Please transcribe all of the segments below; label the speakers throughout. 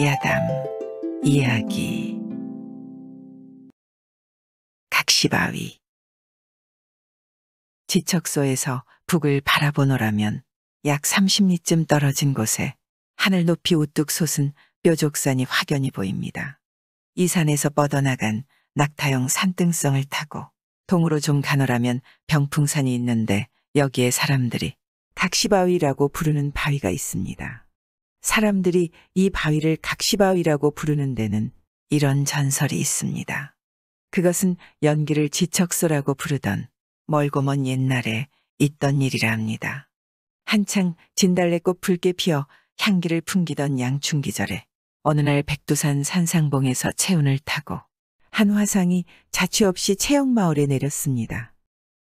Speaker 1: 야담 이야기 각시바위 지척소에서 북을 바라보노라면 약 30리쯤 떨어진 곳에 하늘 높이 우뚝 솟은 뾰족산이 확연히 보입니다. 이 산에서 뻗어나간 낙타형 산등성을 타고 동으로 좀 가노라면 병풍산이 있는데 여기에 사람들이 각시바위라고 부르는 바위가 있습니다. 사람들이 이 바위를 각시바위라고 부르는 데는 이런 전설이 있습니다. 그것은 연기를 지척소라고 부르던 멀고 먼 옛날에 있던 일이라 합니다. 한창 진달래꽃 붉게 피어 향기를 풍기던 양춘기절에 어느 날 백두산 산상봉에서 체운을 타고 한 화상이 자취 없이 체형마을에 내렸습니다.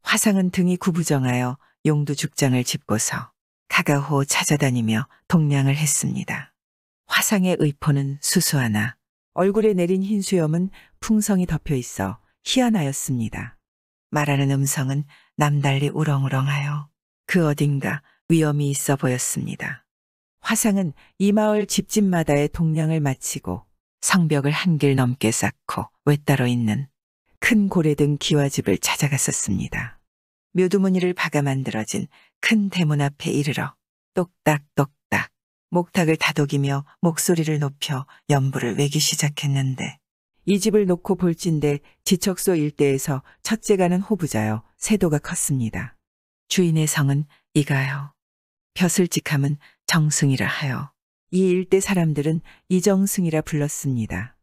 Speaker 1: 화상은 등이 구부정하여 용두 죽장을 짚고서 카가호 찾아다니며 동냥을 했습니다. 화상의 의포는 수수하나 얼굴에 내린 흰 수염은 풍성이 덮여 있어 희한하였습니다. 말하는 음성은 남달리 우렁우렁하여 그 어딘가 위험이 있어 보였습니다. 화상은 이 마을 집집마다의 동량을 마치고 성벽을 한 길 넘게 쌓고 외따로 있는 큰 고래 등 기와집을 찾아갔었습니다. 묘두무늬를 박아 만들어진 큰 대문 앞에 이르러 똑딱똑딱 목탁을 다독이며 목소리를 높여 연부를 외기 시작했는데 이 집을 놓고 볼진데 지척소 일대에서 첫째가는 호부자여 세도가 컸습니다. 주인의 성은 이가요. 벼슬 직함은 정승이라 하여 이 일대 사람들은 이정승이라 불렀습니다.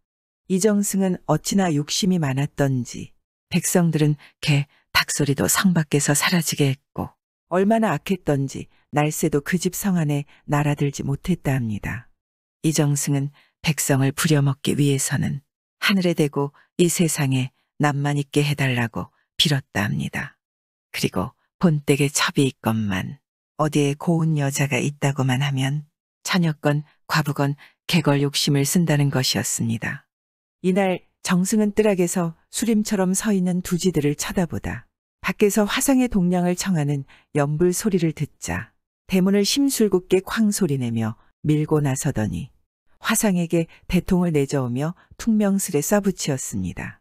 Speaker 1: 이정승은 어찌나 욕심이 많았던지 백성들은 개 박소리도 성 밖에서 사라지게 했고 얼마나 악했던지 날새도 그 집 성 안에 날아들지 못했다 합니다. 이정승은 백성을 부려먹기 위해서는 하늘에 대고 이 세상에 남만 있게 해달라고 빌었다 합니다. 그리고 본댁에 첩이 있건만 어디에 고운 여자가 있다고만 하면 자녀건 과부건 개걸 욕심을 쓴다는 것이었습니다. 이날 정승은 뜨락에서 수림처럼 서 있는 두지들을 쳐다보다 밖에서 화상의 동량을 청하는 연불 소리를 듣자 대문을 심술궂게 쾅 소리내며 밀고 나서더니 화상에게 대통을 내저으며 퉁명스레 쏴붙이었습니다.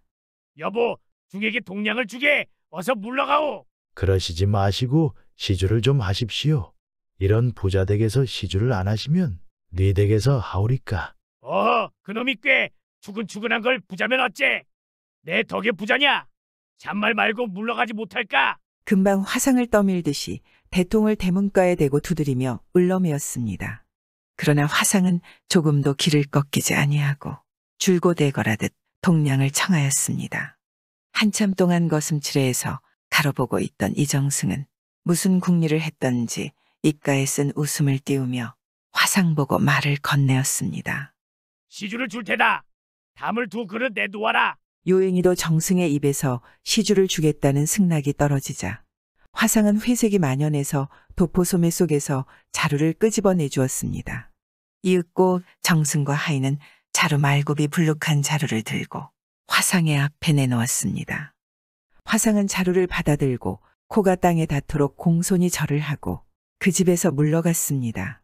Speaker 2: 여보, 중에게 동량을 주게! 어서 물러가오!
Speaker 3: 그러시지 마시고 시주를 좀 하십시오. 이런 부자 댁에서 시주를 안 하시면 네 댁에서 하오리까.
Speaker 2: 어허, 그놈이 꽤 죽은 죽은한걸 부자면 어째? 내 덕에 부자냐? 잔말 말고 물러가지 못할까?
Speaker 1: 금방 화상을 떠밀듯이 대통을 대문가에 대고 두드리며 울러매었습니다. 그러나 화상은 조금도 길을 꺾이지 아니하고 줄고대거라듯 동량을 청하였습니다. 한참 동안 거슴치레에서 가로보고 있던 이정승은 무슨 궁리를 했던지 입가에 쓴 웃음을 띄우며 화상 보고 말을 건네었습니다.
Speaker 2: 시주를 줄 테다. 담을 두 그릇 내놓아라.
Speaker 1: 요행이도 정승의 입에서 시주를 주겠다는 승낙이 떨어지자 화상은 회색이 만연해서 도포소매 속에서 자루를 끄집어내 주었습니다. 이윽고 정승과 하인은 자루 말굽이 불룩한 자루를 들고 화상의 앞에 내놓았습니다. 화상은 자루를 받아들고 코가 땅에 닿도록 공손히 절을 하고 그 집에서 물러갔습니다.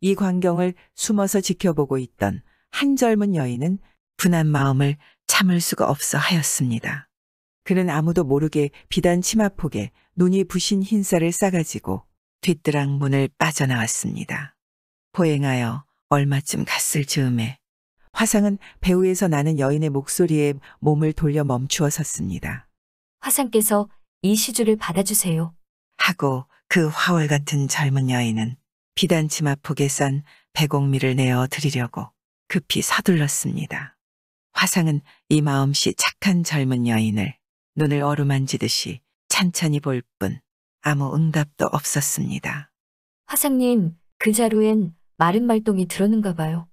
Speaker 1: 이 광경을 숨어서 지켜보고 있던 한 젊은 여인은 분한 마음을 참을 수가 없어 하였습니다. 그는 아무도 모르게 비단 치마폭에 눈이 부신 흰쌀을 싸가지고 뒤뜰랑 문을 빠져나왔습니다. 보행하여 얼마쯤 갔을 즈음에 화상은 배후에서 나는 여인의 목소리에 몸을 돌려 멈추어 섰습니다.
Speaker 4: 화상께서 이 시주를 받아주세요.
Speaker 1: 하고 그 화월 같은 젊은 여인은 비단 치마폭에 싼 백옥미를 내어 드리려고 급히 서둘렀습니다. 화상은 이 마음씨 착한 젊은 여인을 눈을 어루만지듯이 찬찬히 볼 뿐 아무 응답도 없었습니다.
Speaker 4: 화상님, 그 자루엔 마른 말똥이 들었는가 봐요.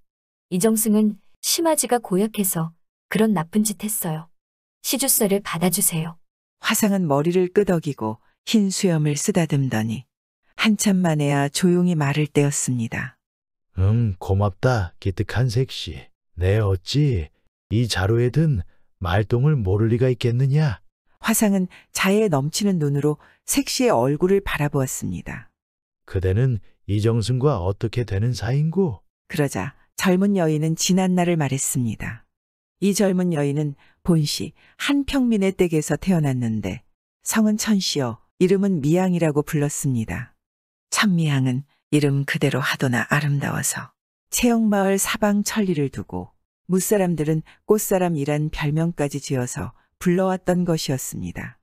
Speaker 4: 이정승은 심아지가 고약해서 그런 나쁜 짓 했어요.
Speaker 1: 시주살을 받아주세요. 화상은 머리를 끄덕이고 흰 수염을 쓰다듬더니 한참 만에야 조용히 말을 떼었습니다
Speaker 3: 응, 고맙다, 기특한 색시. 네, 어찌 이 자루에 든 말똥을 모를 리가 있겠느냐? 화상은 자애 넘치는 눈으로 색시의 얼굴을 바라보았습니다.
Speaker 1: 그대는 이정승과 어떻게 되는 사이인고? 그러자 젊은 여인은 지난 날을 말했습니다. 이 젊은 여인은 본시 한평민의 댁에서 태어났는데 성은 천시여 이름은 미양이라고 불렀습니다. 참미양은 이름 그대로 하도나 아름다워서 채영마을 사방 천리를 두고 무사람들은 꽃사람이란 별명까지 지어서 불러왔던 것이었습니다.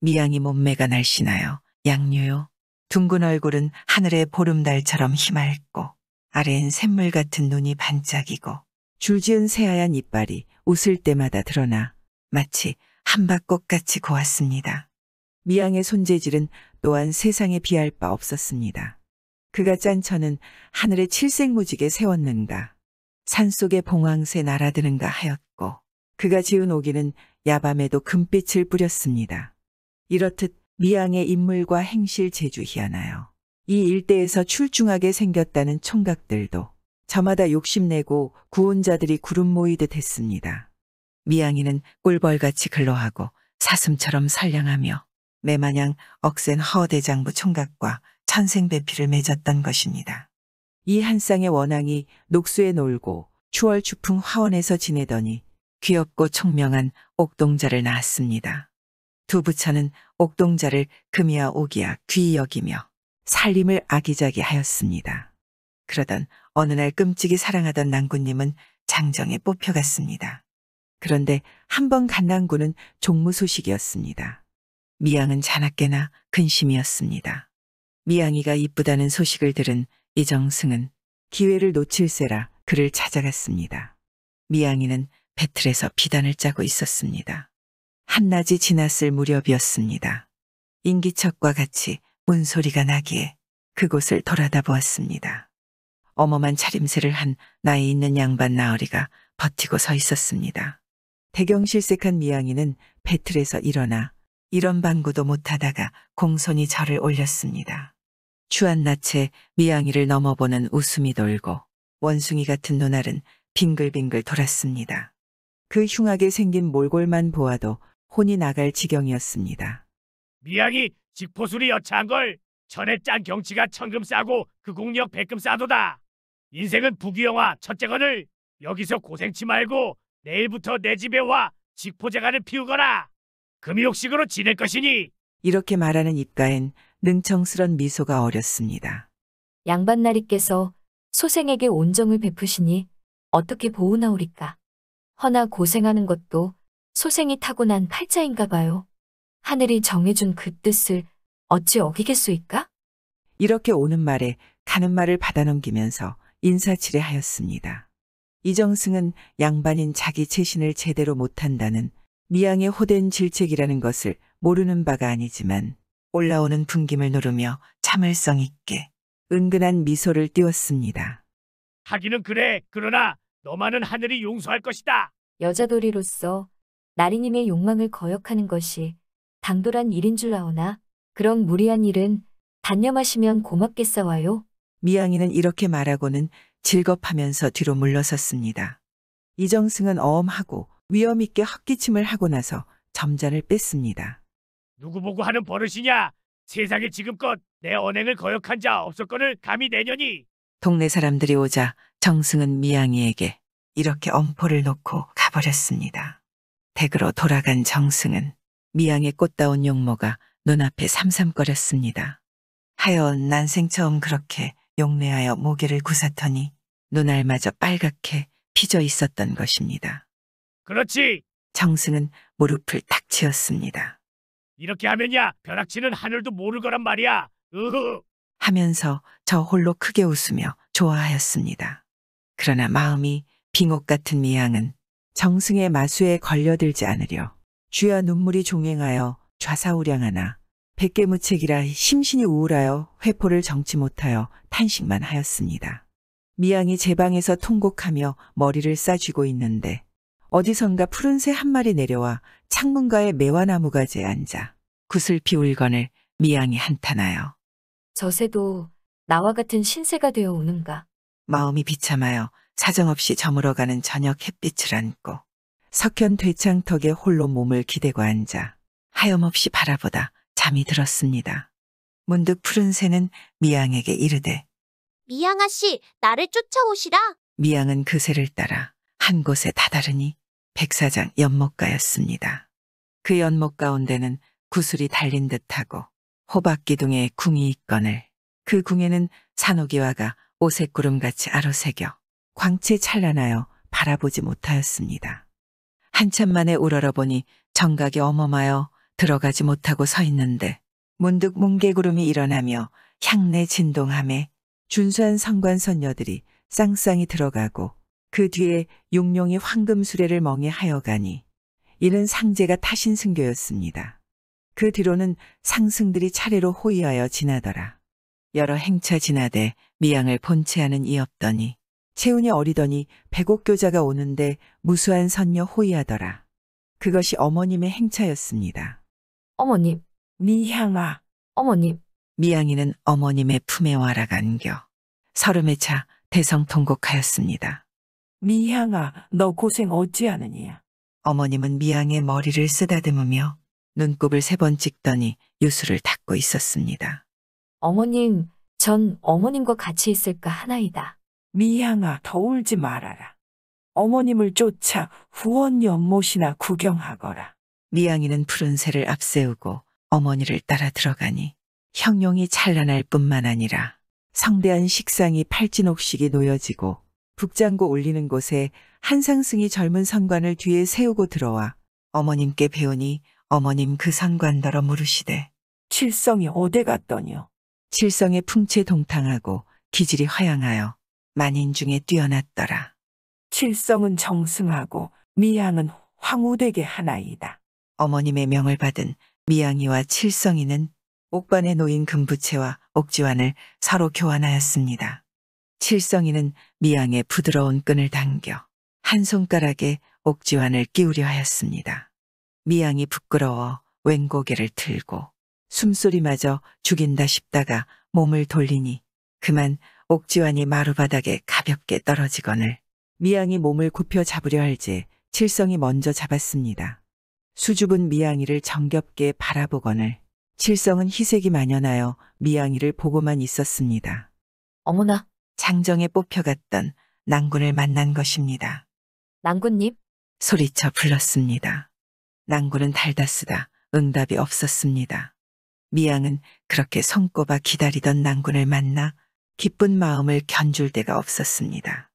Speaker 1: 미양이 몸매가 날씬하여 양류요. 둥근 얼굴은 하늘의 보름달처럼 희맑고 아래엔 샘물 같은 눈이 반짝이고 줄지은 새하얀 이빨이 웃을 때마다 드러나 마치 한바꽃같이 고왔습니다. 미양의 손재질은 또한 세상에 비할 바 없었습니다. 그가 짠 천은 하늘의 칠색 무지개 세웠는가. 산속의 봉황새 날아드는가 하였고 그가 지은 오기는 야밤에도 금빛을 뿌렸습니다. 이렇듯 미양의 인물과 행실 제주 희하나요. 이 일대에서 출중하게 생겼다는 총각들도 저마다 욕심내고 구혼자들이 구름 모이듯 했습니다. 미양이는 꿀벌같이 근로하고 사슴처럼 살량하며 매마냥 억센 허대장부 총각과 천생배피를 맺었던 것입니다. 이한 쌍의 원앙이 녹수에 놀고 추월 추풍 화원에서 지내더니 귀엽고 청명한 옥동자를 낳았습니다. 두 부처는 옥동자를 금이야 오기야 귀히 여기며 살림을 아기자기하였습니다. 그러던 어느 날 끔찍이 사랑하던 난군님은 장정에 뽑혀갔습니다. 그런데 한 번간 난군은 종무 소식이었습니다. 미양은 자나깨나 근심이었습니다. 미양이가 이쁘다는 소식을 들은 이정승은 기회를 놓칠세라 그를 찾아갔습니다. 미양이는 배틀에서 비단을 짜고 있었습니다. 한낮이 지났을 무렵이었습니다. 인기척과 같이 문소리가 나기에 그곳을 돌아다보았습니다. 어머만 차림새를 한 나이 있는 양반 나으리가 버티고 서 있었습니다. 대경실색한 미양이는 배틀에서 일어나 이런 방구도 못하다가 공손히 절을 올렸습니다. 추한 낯에 미양이를 넘어보는 웃음이 돌고 원숭이 같은 눈알은 빙글빙글 돌았습니다. 그 흉하게 생긴 몰골만 보아도 혼이 나갈 지경이었습니다.
Speaker 2: 미양이 직포술이 여차한 걸 전에 짠 경치가 천금 싸고 그 공력 백금 싸도다. 인생은 부귀영화 첫째 건을 여기서 고생치 말고 내일부터 내 집에 와직포제간을 피우거라. 금욕식으로 지낼 것이니
Speaker 1: 이렇게 말하는 입가엔 능청스런 미소가 어렸습니다. 양반나리께서 소생에게 온정을 베푸시니
Speaker 4: 어떻게 보호나오리까 허나 고생하는 것도 소생이 타고난 팔자인가 봐요. 하늘이 정해준 그 뜻을
Speaker 1: 어찌 어기겠소이까? 이렇게 오는 말에 가는 말을 받아넘기면서 인사치레하였습니다. 이정승은 양반인 자기 체신을 제대로 못한다는 미양의 호된 질책이라는 것을 모르는 바가 아니지만 올라오는 풍김을 누르며 참을성 있게 은근한 미소를 띄웠습니다.
Speaker 2: 하기는 그래. 그러나 너만은 하늘이 용서할 것이다.
Speaker 4: 여자돌이로서 나리님의 욕망을 거역하는 것이 당돌한 일인 줄 아오나 그런 무리한 일은
Speaker 1: 단념하시면 고맙게 싸워요. 미양이는 이렇게 말하고는 질겁하면서 뒤로 물러섰습니다. 이정승은 어엄하고 위엄 있게 헛기침을 하고 나서 점자를 뺐습니다.
Speaker 2: 누구 보고 하는 버릇이냐? 세상에 지금껏 내 언행을 거역한 자없었거을 감히 내년이
Speaker 1: 동네 사람들이 오자 정승은 미양이에게 이렇게 엄포를 놓고 가버렸습니다. 댁으로 돌아간 정승은 미양의 꽃다운 용모가 눈앞에 삼삼거렸습니다. 하여온 난생 처음 그렇게 용내하여 모기를 구사더니 눈알마저 빨갛게 피져 있었던 것입니다. 그렇지 정승은 무릎을 탁 치었습니다.
Speaker 2: 이렇게 하면야 벼락치는 하늘도 모를 거란 말이야. 으흐.
Speaker 1: 하면서 저 홀로 크게 웃으며 좋아하였습니다. 그러나 마음이 빙옥 같은 미양은 정승의 마수에 걸려들지 않으려 주야 눈물이 종행하여 좌사우량하나 백개무책이라 심신이 우울하여 회포를 정치 못하여 탄식만 하였습니다. 미양이 제 방에서 통곡하며 머리를 싸쥐고 있는데 어디선가 푸른새 한 마리 내려와 창문가의 매화나무 가재 앉아 구슬 피울건을 미양이 한탄하여
Speaker 4: 저새도 나와 같은 신세가 되어 오는가.
Speaker 1: 마음이 비참하여 사정없이 저물어가는 저녁 햇빛을 안고 석현 되창턱에 홀로 몸을 기대고 앉아 하염없이 바라보다 잠이 들었습니다. 문득 푸른 새는 미양에게 이르되
Speaker 4: 미양아 씨, 나를 쫓아오시라.
Speaker 1: 미양은 그 새를 따라 한 곳에 다다르니 백사장 연못가였습니다. 그 연못 가운데는 구슬이 달린 듯하고 호박기둥에 궁이 있거늘 그 궁에는 산호기와가 오색구름같이 아로새겨 광채 찬란하여 바라보지 못하였습니다. 한참 만에 우러러보니 정각이 어머마여 들어가지 못하고 서 있는데 문득 뭉개구름이 일어나며 향내 진동함에 준수한 성관 선녀들이 쌍쌍이 들어가고 그 뒤에 용룡이 황금 수레를 멍에 하여가니 이는 상제가 타신 승교였습니다. 그 뒤로는 상승들이 차례로 호위하여 지나더라. 여러 행차 지나되 미양을 본체하는 이없더니 채운이 어리더니 백옥교자가 오는데 무수한 선녀 호위하더라. 그것이 어머님의 행차였습니다. 어머님, 미향아. 어머님. 미양이는 어머님의 품에 와라 간겨. 서름에 차 대성통곡하였습니다. 미향아, 너 고생 어찌하느냐. 어머님은 미양의 머리를 쓰다듬으며 눈곱을 세 번 찍더니 유수를 닦고 있었습니다.
Speaker 4: 어머님, 전 어머님과 같이 있을까 하나이다. 미양아, 더 울지 말아라. 어머님을
Speaker 1: 쫓아 후원 연못이나 구경하거라. 미양이는 푸른새를 앞세우고 어머니를 따라 들어가니 형용이 찬란할 뿐만 아니라 성대한 식상이 팔진옥식이 놓여지고 북장고 올리는 곳에 한상승이 젊은 선관을 뒤에 세우고 들어와 어머님께 배우니 어머님 그선관더러 물으시되 칠성이 어디 갔더니요? 칠성의 풍채 동탕하고 기질이 허양하여 만인 중에 뛰어났더라. 칠성은 정승하고 미양은 황후되게 하나이다. 어머님의 명을 받은 미양이와 칠성이는 옥반에 놓인 금부채와 옥지환을 서로 교환하였습니다. 칠성이는 미양의 부드러운 끈을 당겨 한 손가락에 옥지환을 끼우려 하였습니다. 미양이 부끄러워 왼고개를 들고 숨소리마저 죽인다 싶다가 몸을 돌리니 그만 옥지환이 마루바닥에 가볍게 떨어지거늘 미양이 몸을 굽혀 잡으려 할지 칠성이 먼저 잡았습니다. 수줍은 미양이를 정겹게 바라보거늘 칠성은 희색이 만연하여 미양이를 보고만 있었습니다. 어머나, 장정에 뽑혀갔던 낭군을 만난 것입니다. 낭군님, 소리쳐 불렀습니다. 낭군은 달다쓰다 응답이 없었습니다. 미양은 그렇게 손꼽아 기다리던 낭군을 만나 기쁜 마음을 견줄 데가 없었습니다.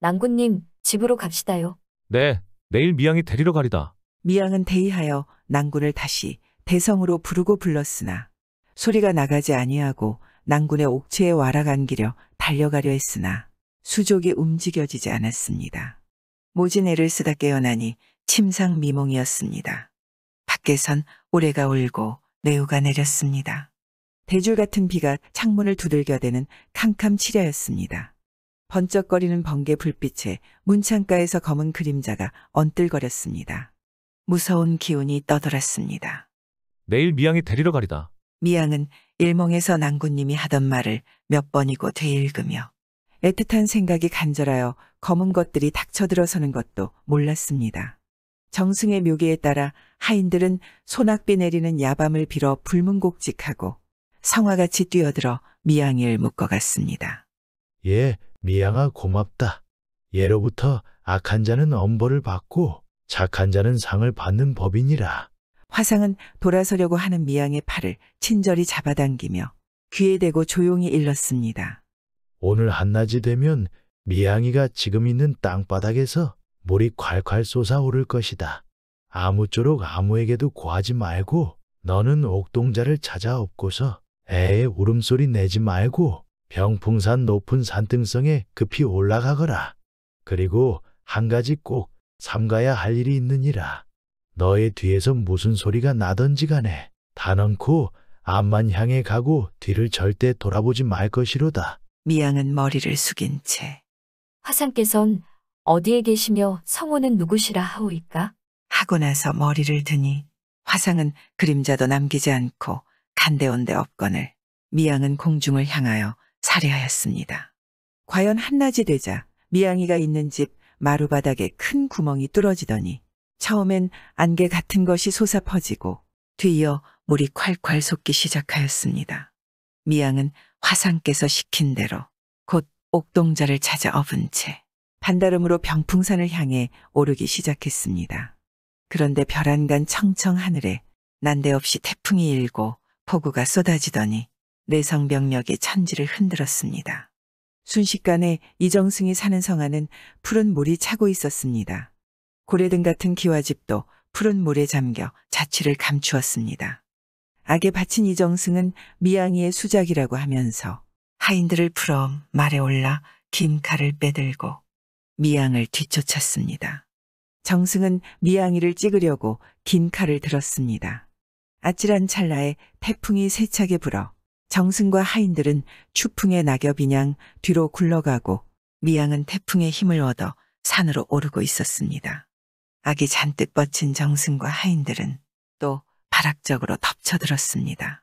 Speaker 1: 낭군님, 집으로 갑시다요.
Speaker 5: 네, 내일 미양이 데리러 가리다.
Speaker 1: 미양은 대의하여 낭군을 다시 대성으로 부르고 불렀으나 소리가 나가지 아니하고 난군의 옥체에 와라간기려 달려가려 했으나 수족이 움직여지지 않았습니다. 모진애를 쓰다 깨어나니 침상 미몽이었습니다. 밖에선 오래가 울고 내우가 내렸습니다. 대줄 같은 비가 창문을 두들겨대는 캄캄 치려였습니다. 번쩍거리는 번개 불빛에 문창가에서 검은 그림자가 언뜰거렸습니다. 무서운 기운이 떠돌았습니다.
Speaker 5: 내일 미양이 데리러 가리다.
Speaker 1: 미양은 일몽에서 낭군님이 하던 말을 몇 번이고 되읽으며 애틋한 생각이 간절하여 검은 것들이 닥쳐들어서는 것도 몰랐습니다. 정승의 묘기에 따라 하인들은 소낙비 내리는 야밤을 빌어 불문곡직하고 성화같이 뛰어들어 미양이를 묶어갔습니다.
Speaker 3: 예, 미양아 고맙다. 예로부터 악한 자는 엄벌을 받고 착한 자는 상을 받는 법이니라. 화상은 돌아서려고 하는 미양의 팔을 친절히 잡아당기며 귀에 대고 조용히 일렀습니다. 오늘 한낮이 되면 미양이가 지금 있는 땅바닥에서 물이 콸콸 솟아오를 것이다. 아무쪼록 아무에게도 고하지 말고 너는 옥동자를 찾아 업고서 애의 울음소리 내지 말고 병풍산 높은 산등성에 급히 올라가거라. 그리고 한 가지 꼭 삼가야 할 일이 있느니라. 너의 뒤에서 무슨 소리가 나던지 간에 단언코 앞만 향해 가고 뒤를 절대 돌아보지 말 것이로다. 미양은 머리를 숙인 채
Speaker 4: 화상께선
Speaker 1: 어디에 계시며
Speaker 4: 성호는 누구시라 하오이까?
Speaker 1: 하고 나서 머리를 드니 화상은 그림자도 남기지 않고 간대온데 없건을 미양은 공중을 향하여 사해하였습니다 과연 한낮이 되자 미양이가 있는 집 마루바닥에 큰 구멍이 뚫어지더니 처음엔 안개 같은 것이 솟아퍼지고 뒤이어 물이 콸콸 솟기 시작하였습니다. 미양은 화상께서 시킨 대로 곧 옥동자를 찾아 업은 채 반다름으로 병풍산을 향해 오르기 시작했습니다. 그런데 벼안간 청청 하늘에 난데없이 태풍이 일고 폭우가 쏟아지더니 내성병력의 천지를 흔들었습니다. 순식간에 이정승이 사는 성안은 푸른 물이 차고 있었습니다. 고래등 같은 기와집도 푸른 물에 잠겨 자취를 감추었습니다. 악에 바친 이정승은 미양이의 수작이라고 하면서 하인들을 풀어 말에 올라 긴 칼을 빼들고 미양을 뒤쫓았습니다. 정승은 미양이를 찍으려고 긴 칼을 들었습니다. 아찔한 찰나에 태풍이 세차게 불어 정승과 하인들은 추풍의 낙엽이냥 뒤로 굴러가고 미양은 태풍의 힘을 얻어 산으로 오르고 있었습니다. 악이 잔뜩 뻗친 정승과 하인들은 또 발악적으로 덮쳐들었습니다.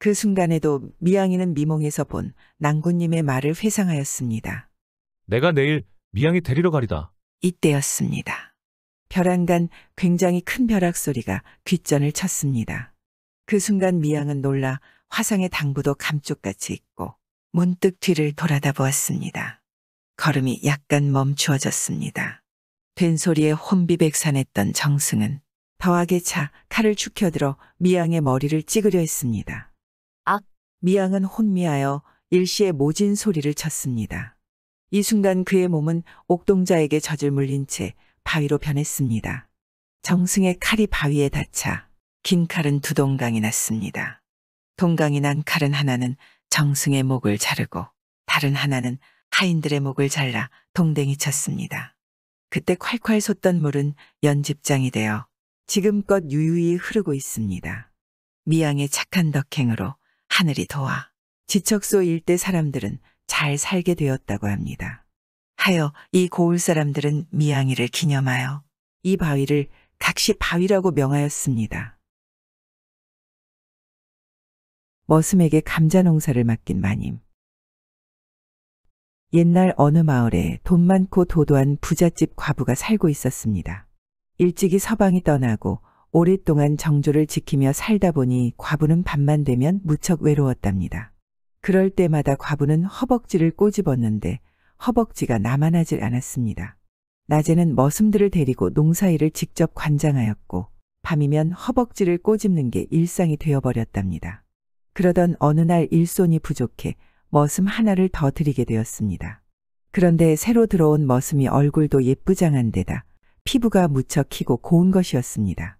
Speaker 1: 그 순간에도 미양이는 미몽에서 본 낭군님의 말을 회상하였습니다.
Speaker 5: 내가 내일 미양이 데리러 가리다.
Speaker 1: 이때였습니다. 벼랑간 굉장히 큰 벼락 소리가 귀전을 쳤습니다. 그 순간 미양은 놀라 화상의 당부도 감쪽같이 있고 문득 뒤를 돌아다 보았습니다. 걸음이 약간 멈추어졌습니다. 된소리에 혼비백산했던 정승은 더하게 차 칼을 축혀들어 미양의 머리를 찌그려 했습니다. 악! 미양은 혼미하여 일시에 모진 소리를 쳤습니다. 이 순간 그의 몸은 옥동자에게 젖을 물린 채 바위로 변했습니다. 정승의 칼이 바위에 닿자 긴 칼은 두 동강이 났습니다. 동강이 난 칼은 하나는 정승의 목을 자르고 다른 하나는 하인들의 목을 잘라 동댕이 쳤습니다. 그때 콸콸 솟던 물은 연집장이 되어 지금껏 유유히 흐르고 있습니다. 미양의 착한 덕행으로 하늘이 도와 지척소 일대 사람들은 잘 살게 되었다고 합니다. 하여 이 고을 사람들은 미양이를 기념하여 이 바위를 각시 바위라고 명하였습니다. 머슴에게 감자 농사를 맡긴 마님. 옛날 어느 마을에 돈 많고 도도한 부잣집 과부가 살고 있었습니다. 일찍이 서방이 떠나고 오랫동안 정조를 지키며 살다 보니 과부는 밤만 되면 무척 외로웠답니다. 그럴 때마다 과부는 허벅지를 꼬집었는데 허벅지가 남아나질 않았습니다. 낮에는 머슴들을 데리고 농사일을 직접 관장하였고 밤이면 허벅지를 꼬집는 게 일상이 되어버렸답니다. 그러던 어느 날 일손이 부족해 머슴 하나를 더 드리게 되었습니다. 그런데 새로 들어온 머슴이 얼굴도 예쁘장한데다 피부가 무척 키고 고운 것이었습니다.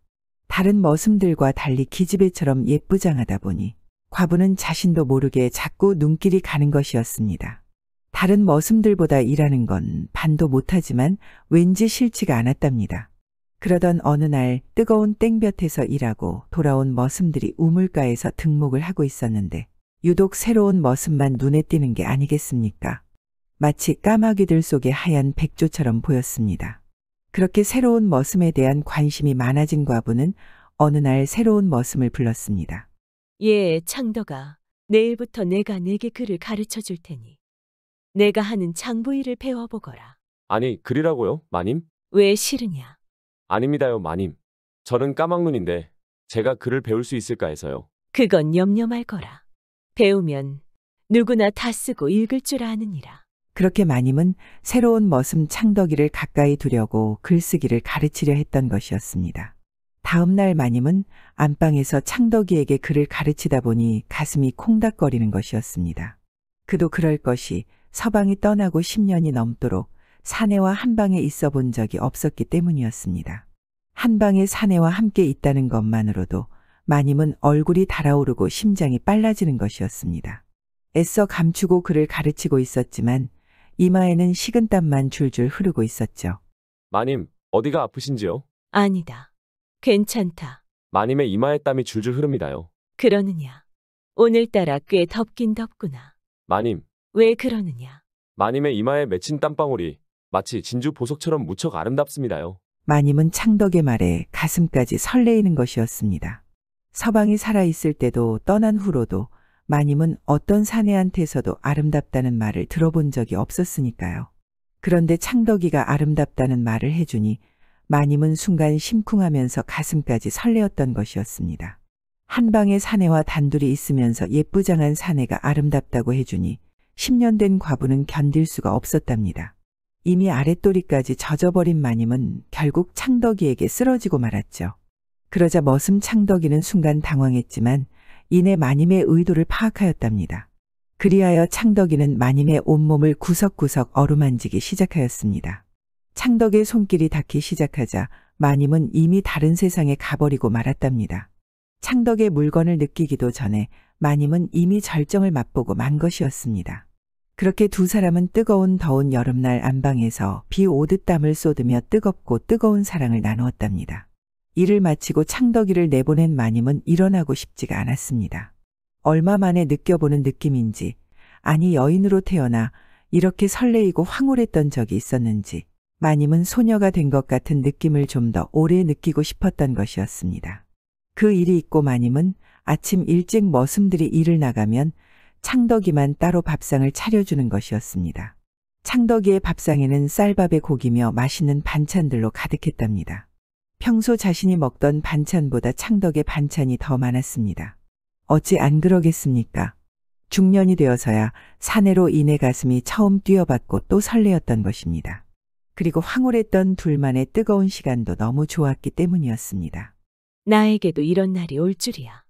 Speaker 1: 다른 머슴들과 달리 기지배처럼 예쁘장하다 보니 과부는 자신도 모르게 자꾸 눈길이 가는 것이었습니다. 다른 머슴들보다 일하는 건 반도 못하지만 왠지 싫지가 않았답니다. 그러던 어느 날 뜨거운 땡볕에서 일하고 돌아온 머슴들이 우물가에서 등목을 하고 있었는데 유독 새로운 머슴만 눈에 띄는 게 아니겠습니까? 마치 까마귀들 속의 하얀 백조처럼 보였습니다. 그렇게 새로운 머슴에 대한 관심이 많아진 과부는 어느 날 새로운 머슴을 불렀습니다.
Speaker 6: 예, 창덕아. 내일부터 내가 내게 글을 가르쳐 줄 테니. 내가 하는 장부일을 배워보거라.
Speaker 5: 아니, 글이라고요, 마님? 왜 싫으냐? 아닙니다요, 마님. 저는 까막눈인데 제가 글을 배울 수 있을까 해서요.
Speaker 6: 그건 염려 말거라. 배우면 누구나 다 쓰고 읽을 줄 아느니라.
Speaker 1: 그렇게 마님은 새로운 머슴 창덕이를 가까이 두려고 글쓰기를 가르치려 했던 것이었습니다. 다음 날 마님은 안방에서 창덕이에게 글을 가르치다 보니 가슴이 콩닥거리는 것이었습니다. 그도 그럴 것이 서방이 떠나고 10년이 넘도록 사내와 한방에 있어 본 적이 없었기 때문이었습니다. 한방에 사내와 함께 있다는 것만으로도 마님은 얼굴이 달아오르고 심장이 빨라지는 것이었습니다. 애써 감추고 그를 가르치고 있었지만 이마에는 식은땀만 줄줄 흐르고
Speaker 5: 있었죠. 마님, 어디가 아프신지요?
Speaker 6: 아니다. 괜찮다.
Speaker 5: 마님의 이마에 땀이 줄줄 흐릅니다요.
Speaker 6: 그러느냐. 오늘따라 꽤 덥긴 덥구나.
Speaker 5: 마님, 왜 그러느냐. 마님의 이마에 맺힌 땀방울이 마치 진주 보석처럼 무척 아름답습니다요.
Speaker 1: 마님은 창덕의 말에 가슴까지 설레이는 것이었습니다. 서방이 살아있을 때도 떠난 후로도 마님은 어떤 사내한테서도 아름답다는 말을 들어본 적이 없었으니까요. 그런데 창덕이가 아름답다는 말을 해주니 마님은 순간 심쿵하면서 가슴까지 설레었던 것이었습니다. 한방의 사내와 단둘이 있으면서 예쁘장한 사내가 아름답다고 해주니 10년 된 과부는 견딜 수가 없었답니다. 이미 아랫도리까지 젖어버린 마님은 결국 창덕이에게 쓰러지고 말았죠. 그러자 머슴 창덕이는 순간 당황했지만 이내 마님의 의도를 파악하였답니다. 그리하여 창덕이는 마님의 온몸을 구석구석 어루만지기 시작하였습니다. 창덕의 손길이 닿기 시작하자 마님은 이미 다른 세상에 가버리고 말았답니다. 창덕의 물건을 느끼기도 전에 마님은 이미 절정을 맛보고 만 것이었습니다. 그렇게 두 사람은 뜨거운 더운 여름날 안방에서 비 오듯 땀을 쏟으며 뜨겁고 뜨거운 사랑을 나누었답니다. 일을 마치고 창덕이를 내보낸 마님은 일어나고 싶지가 않았습니다. 얼마 만에 느껴보는 느낌인지, 아니 여인으로 태어나 이렇게 설레이고 황홀했던 적이 있었는지, 마님은 소녀가 된 것 같은 느낌을 좀 더 오래 느끼고 싶었던 것이었습니다. 그 일이 있고 마님은 아침 일찍 머슴들이 일을 나가면 창덕이만 따로 밥상을 차려주는 것이었습니다. 창덕이의 밥상에는 쌀밥에 고기며 맛있는 반찬들로 가득했답니다. 평소 자신이 먹던 반찬보다 창덕의 반찬이 더 많았습니다. 어찌 안 그러겠습니까? 중년이 되어서야 사내로 인해 가슴이 처음 뛰어봤고 또 설레었던 것입니다. 그리고 황홀했던 둘만의 뜨거운 시간도 너무 좋았기 때문이었습니다.
Speaker 6: 나에게도 이런 날이 올 줄이야.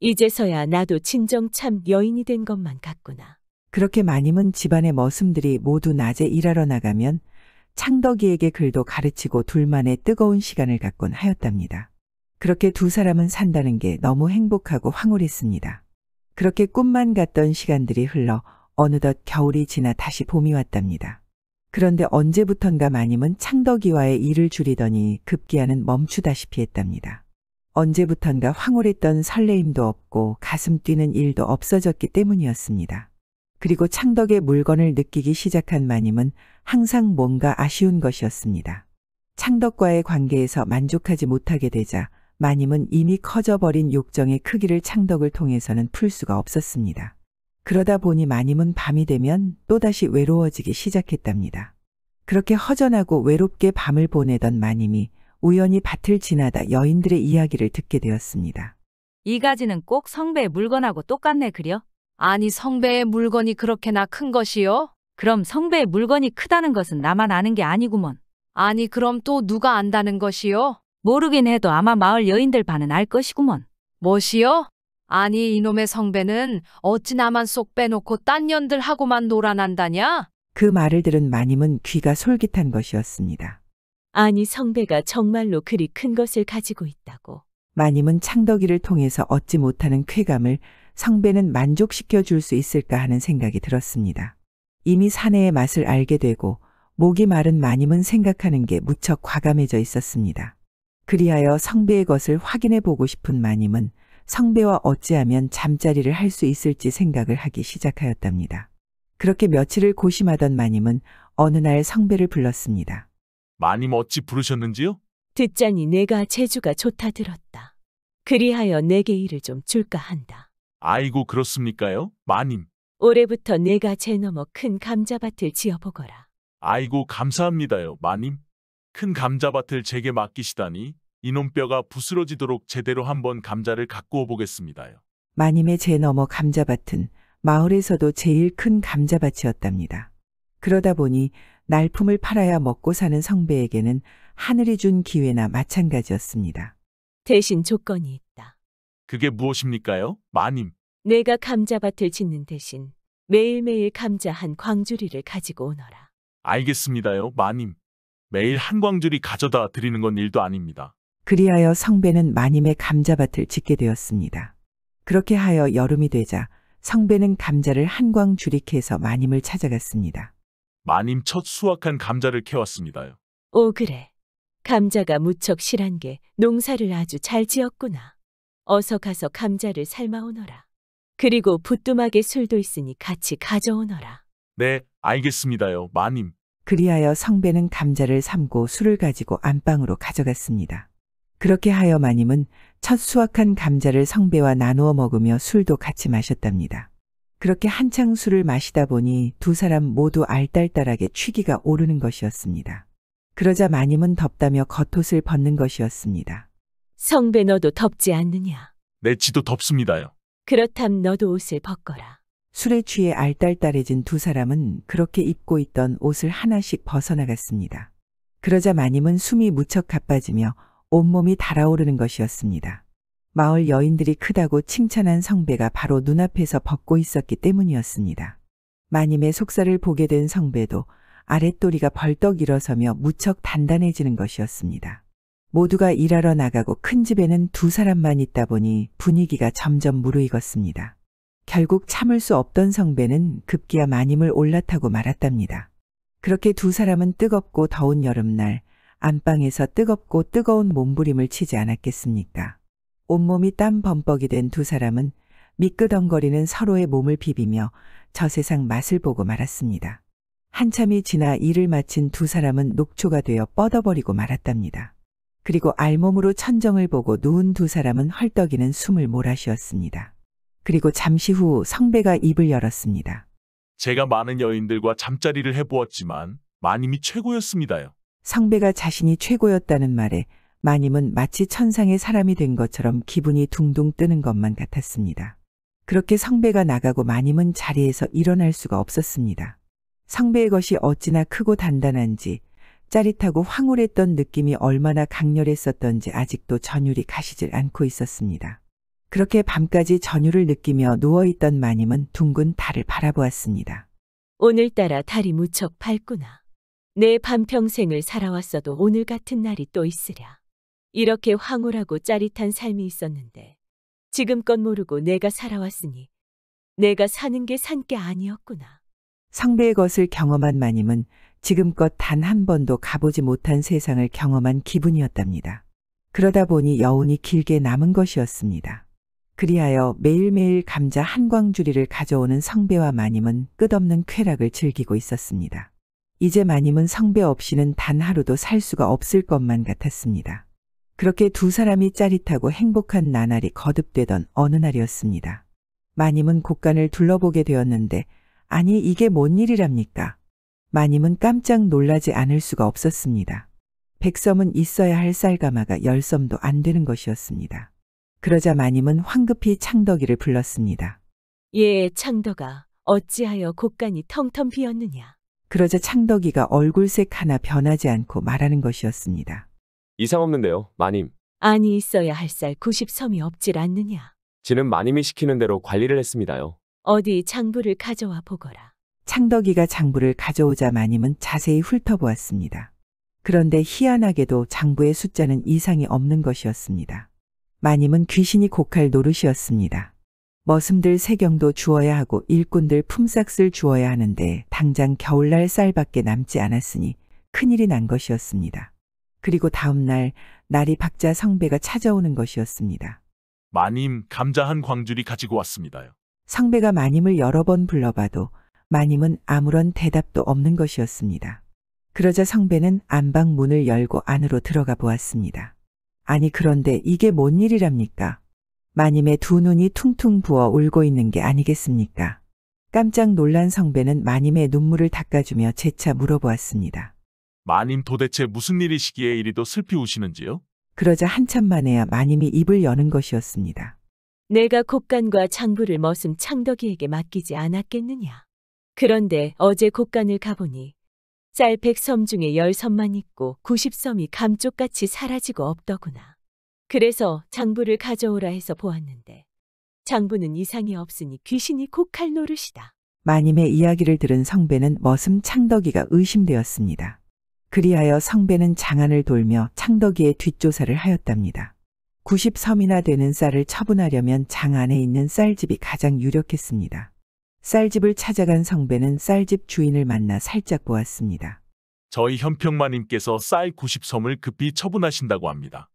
Speaker 6: 이제서야 나도 진정 참 여인이 된 것만 같구나.
Speaker 1: 그렇게 마님은 집안의 머슴들이 모두 낮에 일하러 나가면 창덕이에게 글도 가르치고 둘만의 뜨거운 시간을 갖곤 하였답니다. 그렇게 두 사람은 산다는 게 너무 행복하고 황홀했습니다. 그렇게 꿈만 같던 시간들이 흘러 어느덧 겨울이 지나 다시 봄이 왔답니다. 그런데 언제부턴가 마님은 창덕이와의 일을 줄이더니 급기야는 멈추다시피 했답니다. 언제부턴가 황홀했던 설레임도 없고 가슴 뛰는 일도 없어졌기 때문이었습니다. 그리고 창덕의 물건을 느끼기 시작한 마님은 항상 뭔가 아쉬운 것이었습니다. 창덕과의 관계에서 만족하지 못하게 되자 마님은 이미 커져버린 욕정의 크기를 창덕을 통해서는 풀 수가 없었습니다. 그러다 보니 마님은 밤이 되면 또다시 외로워지기 시작했답니다. 그렇게 허전하고 외롭게 밤을 보내던 마님이 우연히 밭을 지나다 여인들의 이야기를 듣게 되었습니다.
Speaker 4: 이 가지는 꼭 성배의 물건하고 똑같네 그려? 아니 성배의 물건이 그렇게나 큰 것이요? 그럼 성배의 물건이 크다는 것은 나만 아는 게 아니구먼. 아니 그럼 또 누가 안다는 것이요? 모르긴 해도 아마 마을 여인들 반은 알 것이구먼. 뭐시요? 아니 이놈의 성배는 어찌 나만 쏙 빼놓고 딴 년들하고만 놀아난다냐?
Speaker 1: 그 말을 들은 마님은 귀가 솔깃한 것이었습니다.
Speaker 6: 아니 성배가 정말로 그리 큰 것을 가지고 있다고.
Speaker 1: 마님은 창덕이를 통해서 얻지 못하는 쾌감을 성배는 만족시켜 줄 수 있을까 하는 생각이 들었습니다. 이미 사내의 맛을 알게 되고 목이 마른 마님은 생각하는 게 무척 과감해져 있었습니다. 그리하여 성배의 것을 확인해 보고 싶은 마님은 성배와 어찌하면 잠자리를 할 수 있을지 생각을 하기 시작하였답니다. 그렇게 며칠을 고심하던 마님은 어느 날 성배를 불렀습니다.
Speaker 7: 마님 어찌 부르셨는지요?
Speaker 6: 듣자니 내가 재주가 좋다 들었다. 그리하여 내게 일을 좀 줄까 한다.
Speaker 7: 아이고 그렇습니까요? 마님
Speaker 6: 올해부터 내가 제 넘어 큰 감자밭을 지어보거라.
Speaker 7: 아이고 감사합니다요 마님. 큰 감자밭을 제게 맡기시다니 이놈 뼈가 부스러지도록 제대로 한번 감자를 갖고 오보겠습니다요.
Speaker 1: 마님의 제 너머 감자밭은 마을에서도 제일 큰 감자밭이었답니다. 그러다 보니 날품을 팔아야 먹고 사는 성배에게는 하늘이 준 기회나 마찬가지였습니다.
Speaker 6: 대신 조건이 있다.
Speaker 1: 그게
Speaker 7: 무엇입니까요
Speaker 1: 마님?
Speaker 6: 내가 감자밭을 짓는 대신 매일매일 감자 한 광주리를 가지고 오너라.
Speaker 7: 알겠습니다요, 마님. 매일 한 광주리 가져다 드리는 건 일도 아닙니다.
Speaker 1: 그리하여 성배는 마님의 감자밭을 짓게 되었습니다. 그렇게 하여 여름이 되자 성배는 감자를 한광 주리캐서 마님을 찾아갔습니다.
Speaker 7: 마님 첫 수확한 감자를 캐왔습니다요.
Speaker 6: 오 그래. 감자가 무척 실한 게 농사를 아주 잘 지었구나. 어서 가서 감자를 삶아오너라. 그리고 부뚜막에 술도 있으니 같이
Speaker 1: 가져오너라.
Speaker 7: 네, 알겠습니다요, 마님.
Speaker 1: 그리하여 성배는 감자를 삼고 술을 가지고 안방으로 가져갔습니다. 그렇게 하여 마님은 첫 수확한 감자를 성배와 나누어 먹으며 술도 같이 마셨답니다. 그렇게 한창 술을 마시다 보니 두 사람 모두 알딸딸하게 취기가 오르는 것이었습니다. 그러자 마님은 덥다며 겉옷을 벗는 것이었습니다.
Speaker 6: 성배 너도 덥지 않느냐?
Speaker 7: 내 네, 지도 덥습니다요.
Speaker 6: 그렇담 너도 옷을 벗거라.
Speaker 1: 술에 취해 알딸딸해진 두 사람은 그렇게 입고 있던 옷을 하나씩 벗어나갔습니다. 그러자 마님은 숨이 무척 가빠지며 온몸이 달아오르는 것이었습니다. 마을 여인들이 크다고 칭찬한 성배가 바로 눈앞에서 벗고 있었기 때문이었습니다. 마님의 속살을 보게 된 성배도 아랫도리가 벌떡 일어서며 무척 단단해지는 것이었습니다. 모두가 일하러 나가고 큰 집에는 두 사람만 있다 보니 분위기가 점점 무르익었습니다. 결국 참을 수 없던 성배는 급기야 마님을 올라타고 말았답니다. 그렇게 두 사람은 뜨겁고 더운 여름날 안방에서 뜨겁고 뜨거운 몸부림을 치지 않았겠습니까? 온몸이 땀 범벅이 된 두 사람은 미끄덩거리는 서로의 몸을 비비며 저 세상 맛을 보고 말았습니다. 한참이 지나 일을 마친 두 사람은 녹초가 되어 뻗어버리고 말았답니다. 그리고 알몸으로 천정을 보고 누운 두 사람은 헐떡이는 숨을 몰아쉬었습니다. 그리고 잠시 후 성배가 입을 열었습니다.
Speaker 7: 제가 많은 여인들과 잠자리를 해보았지만 마님이 최고였습니다요.
Speaker 1: 성배가 자신이 최고였다는 말에 마님은 마치 천상의 사람이 된 것처럼 기분이 둥둥 뜨는 것만 같았습니다. 그렇게 성배가 나가고 마님은 자리에서 일어날 수가 없었습니다. 성배의 것이 어찌나 크고 단단한지 짜릿하고 황홀했던 느낌이 얼마나 강렬했었던지 아직도 전율이 가시질 않고 있었습니다. 그렇게 밤까지 전율을 느끼며 누워있던 마님은 둥근 달을 바라보았습니다.
Speaker 6: 오늘따라 달이 무척 밝구나. 내 밤평생을 살아왔어도 오늘 같은 날이 또 있으랴. 이렇게 황홀하고 짜릿한 삶이 있었는데 지금껏 모르고 내가 살아왔으니 내가 사는 게 산 게 아니었구나.
Speaker 1: 성배의 것을 경험한 마님은 지금껏 단 한 번도 가보지 못한 세상을 경험한 기분이었답니다. 그러다 보니 여운이 길게 남은 것이었습니다. 그리하여 매일매일 감자 한 광주리를 가져오는 성배와 마님은 끝없는 쾌락을 즐기고 있었습니다. 이제 마님은 성배 없이는 단 하루도 살 수가 없을 것만 같았습니다. 그렇게 두 사람이 짜릿하고 행복한 나날이 거듭되던 어느 날이었습니다. 마님은 곳간을 둘러보게 되었는데 아니 이게 뭔 일이랍니까? 마님은 깜짝 놀라지 않을 수가 없었습니다. 백섬은 있어야 할 쌀가마가 열섬도 안 되는 것이었습니다. 그러자 마님은 황급히 창덕이를 불렀습니다.
Speaker 6: 예, 창덕아, 어찌하여 곳간이 텅텅 비었느냐.
Speaker 1: 그러자 창덕이가 얼굴색 하나 변하지 않고 말하는 것이었습니다.
Speaker 5: 이상 없는데요, 마님.
Speaker 6: 아니 있어야 할쌀 90섬이 없질 않느냐.
Speaker 5: 지는 마님이 시키는 대로 관리를 했습니다요.
Speaker 6: 어디 장부를 가져와
Speaker 1: 보거라. 창덕이가 장부를 가져오자 마님은 자세히 훑어보았습니다. 그런데 희한하게도 장부의 숫자는 이상이 없는 것이었습니다. 마님은 귀신이 곡할 노릇이었습니다. 머슴들 세경도 주어야 하고 일꾼들 품삯을 주어야 하는데 당장 겨울날 쌀밖에 남지 않았으니 큰일이 난 것이었습니다. 그리고 다음날 날이 박자 성배가 찾아오는 것이었습니다.
Speaker 7: 마님, 감자 한 광줄이 가지고 왔습니다요.
Speaker 1: 성배가 마님을 여러 번 불러봐도 마님은 아무런 대답도 없는 것이었습니다. 그러자 성배는 안방 문을 열고 안으로 들어가 보았습니다. 아니 그런데 이게 뭔 일이랍니까? 마님의 두 눈이 퉁퉁 부어 울고 있는 게 아니겠습니까? 깜짝 놀란 성배는 마님의 눈물을 닦아주며 재차 물어보았습니다.
Speaker 7: 마님 도대체 무슨 일이시기에 이리도 슬피 우시는지요?
Speaker 1: 그러자 한참 만에야 마님이 입을 여는 것이었습니다.
Speaker 6: 내가 곡간과 창부를 머슴 창덕이에게 맡기지 않았겠느냐. 그런데 어제 곳간을 가보니 쌀팩섬 중에 열섬만 있고 90섬이 감쪽같이 사라지고 없더구나. 그래서 장부를 가져오라 해서 보았는데 장부는 이상이 없으니 귀신이 곡할 노릇이다.
Speaker 1: 마님의 이야기를 들은 성배는 머슴 창덕이가 의심되었습니다. 그리하여 성배는 장안을 돌며 창덕이의 뒷조사를 하였답니다. 90섬이나 되는 쌀을 처분하려면 장안에 있는 쌀집이 가장 유력했습니다. 쌀집을 찾아간 성배는 쌀집 주인을 만나 살짝 보았습니다.
Speaker 7: 저희 현평마님께서 쌀 90섬을 급히 처분하신다고 합니다.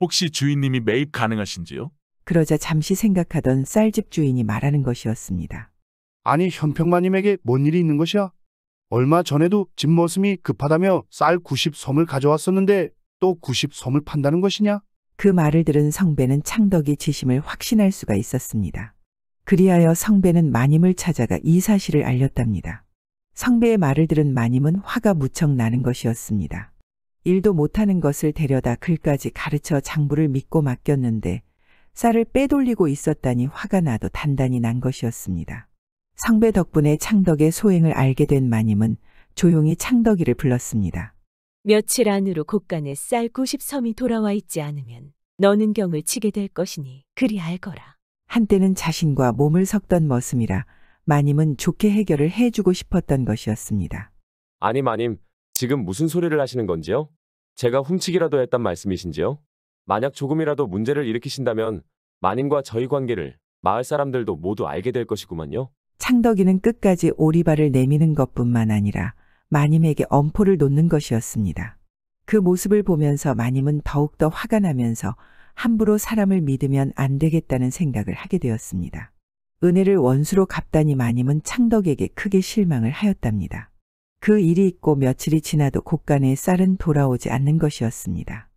Speaker 7: 혹시 주인님이 매입 가능하신지요?
Speaker 1: 그러자 잠시 생각하던 쌀집 주인이 말하는 것이었습니다. 아니 현평마님에게 뭔 일이 있는 것이야? 얼마 전에도 집 모습이 급하다며 쌀 90섬을 가져왔었는데 또 90섬을 판다는 것이냐? 그 말을 들은 성배는 창덕이 지심을 확신할 수가 있었습니다. 그리하여 성배는 마님을 찾아가 이 사실을 알렸답니다. 성배의 말을 들은 마님은 화가 무척 나는 것이었습니다. 일도 못하는 것을 데려다 글까지 가르쳐 장부를 믿고 맡겼는데 쌀을 빼돌리고 있었다니 화가 나도 단단히 난 것이었습니다. 성배 덕분에 창덕의 소행을 알게 된 마님은 조용히 창덕이를 불렀습니다.
Speaker 6: 며칠 안으로 곳간에 쌀 90섬이 돌아와 있지 않으면 너는 경을 치게 될 것이니
Speaker 1: 그리 알거라. 한때는 자신과 몸을 섞던 머슴이라 마님은 좋게 해결을 해주고 싶었던 것이었습니다.
Speaker 5: 아니마님 지금 무슨 소리를 하시는 건지요? 제가 훔치기라도 했단 말씀이신지요? 만약 조금이라도 문제를 일으키신다면 마님과 저희 관계를 마을 사람들도 모두 알게 될 것이구만요.
Speaker 1: 창덕이는 끝까지 오리발을 내미는 것뿐만 아니라 마님에게 엄포를 놓는 것이었습니다. 그 모습을 보면서 마님은 더욱더 화가 나면서 함부로 사람을 믿으면 안 되겠다는 생각을 하게 되었습니다. 은혜를 원수로 갚다니 마님은 창덕에게 크게 실망을 하였답니다. 그 일이 있고 며칠이 지나도 곳간에 쌀은 돌아오지 않는 것이었습니다.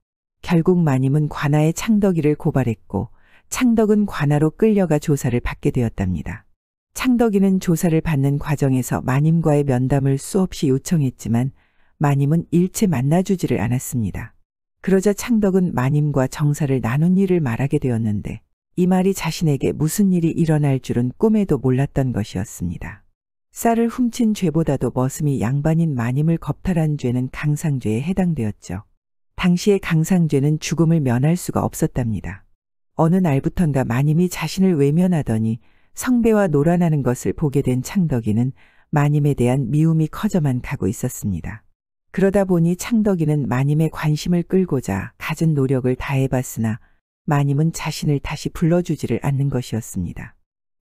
Speaker 1: 결국 마님은 관아의 창덕이를 고발했고 창덕은 관아로 끌려가 조사를 받게 되었답니다. 창덕이는 조사를 받는 과정에서 마님과의 면담을 수없이 요청했지만 마님은 일체 만나주지를 않았습니다. 그러자 창덕은 마님과 정사를 나눈 일을 말하게 되었는데 이 말이 자신에게 무슨 일이 일어날 줄은 꿈에도 몰랐던 것이었습니다. 쌀을 훔친 죄보다도 머슴이 양반인 마님을 겁탈한 죄는 강상죄에 해당되었죠. 당시의 강상죄는 죽음을 면할 수가 없었답니다. 어느 날부턴가 마님이 자신을 외면하더니 성배와 놀아나는 것을 보게 된 창덕이는 마님에 대한 미움이 커져만 가고 있었습니다. 그러다 보니 창덕이는 마님의 관심을 끌고자 갖은 노력을 다해봤으나 마님은 자신을 다시 불러주지를 않는 것이었습니다.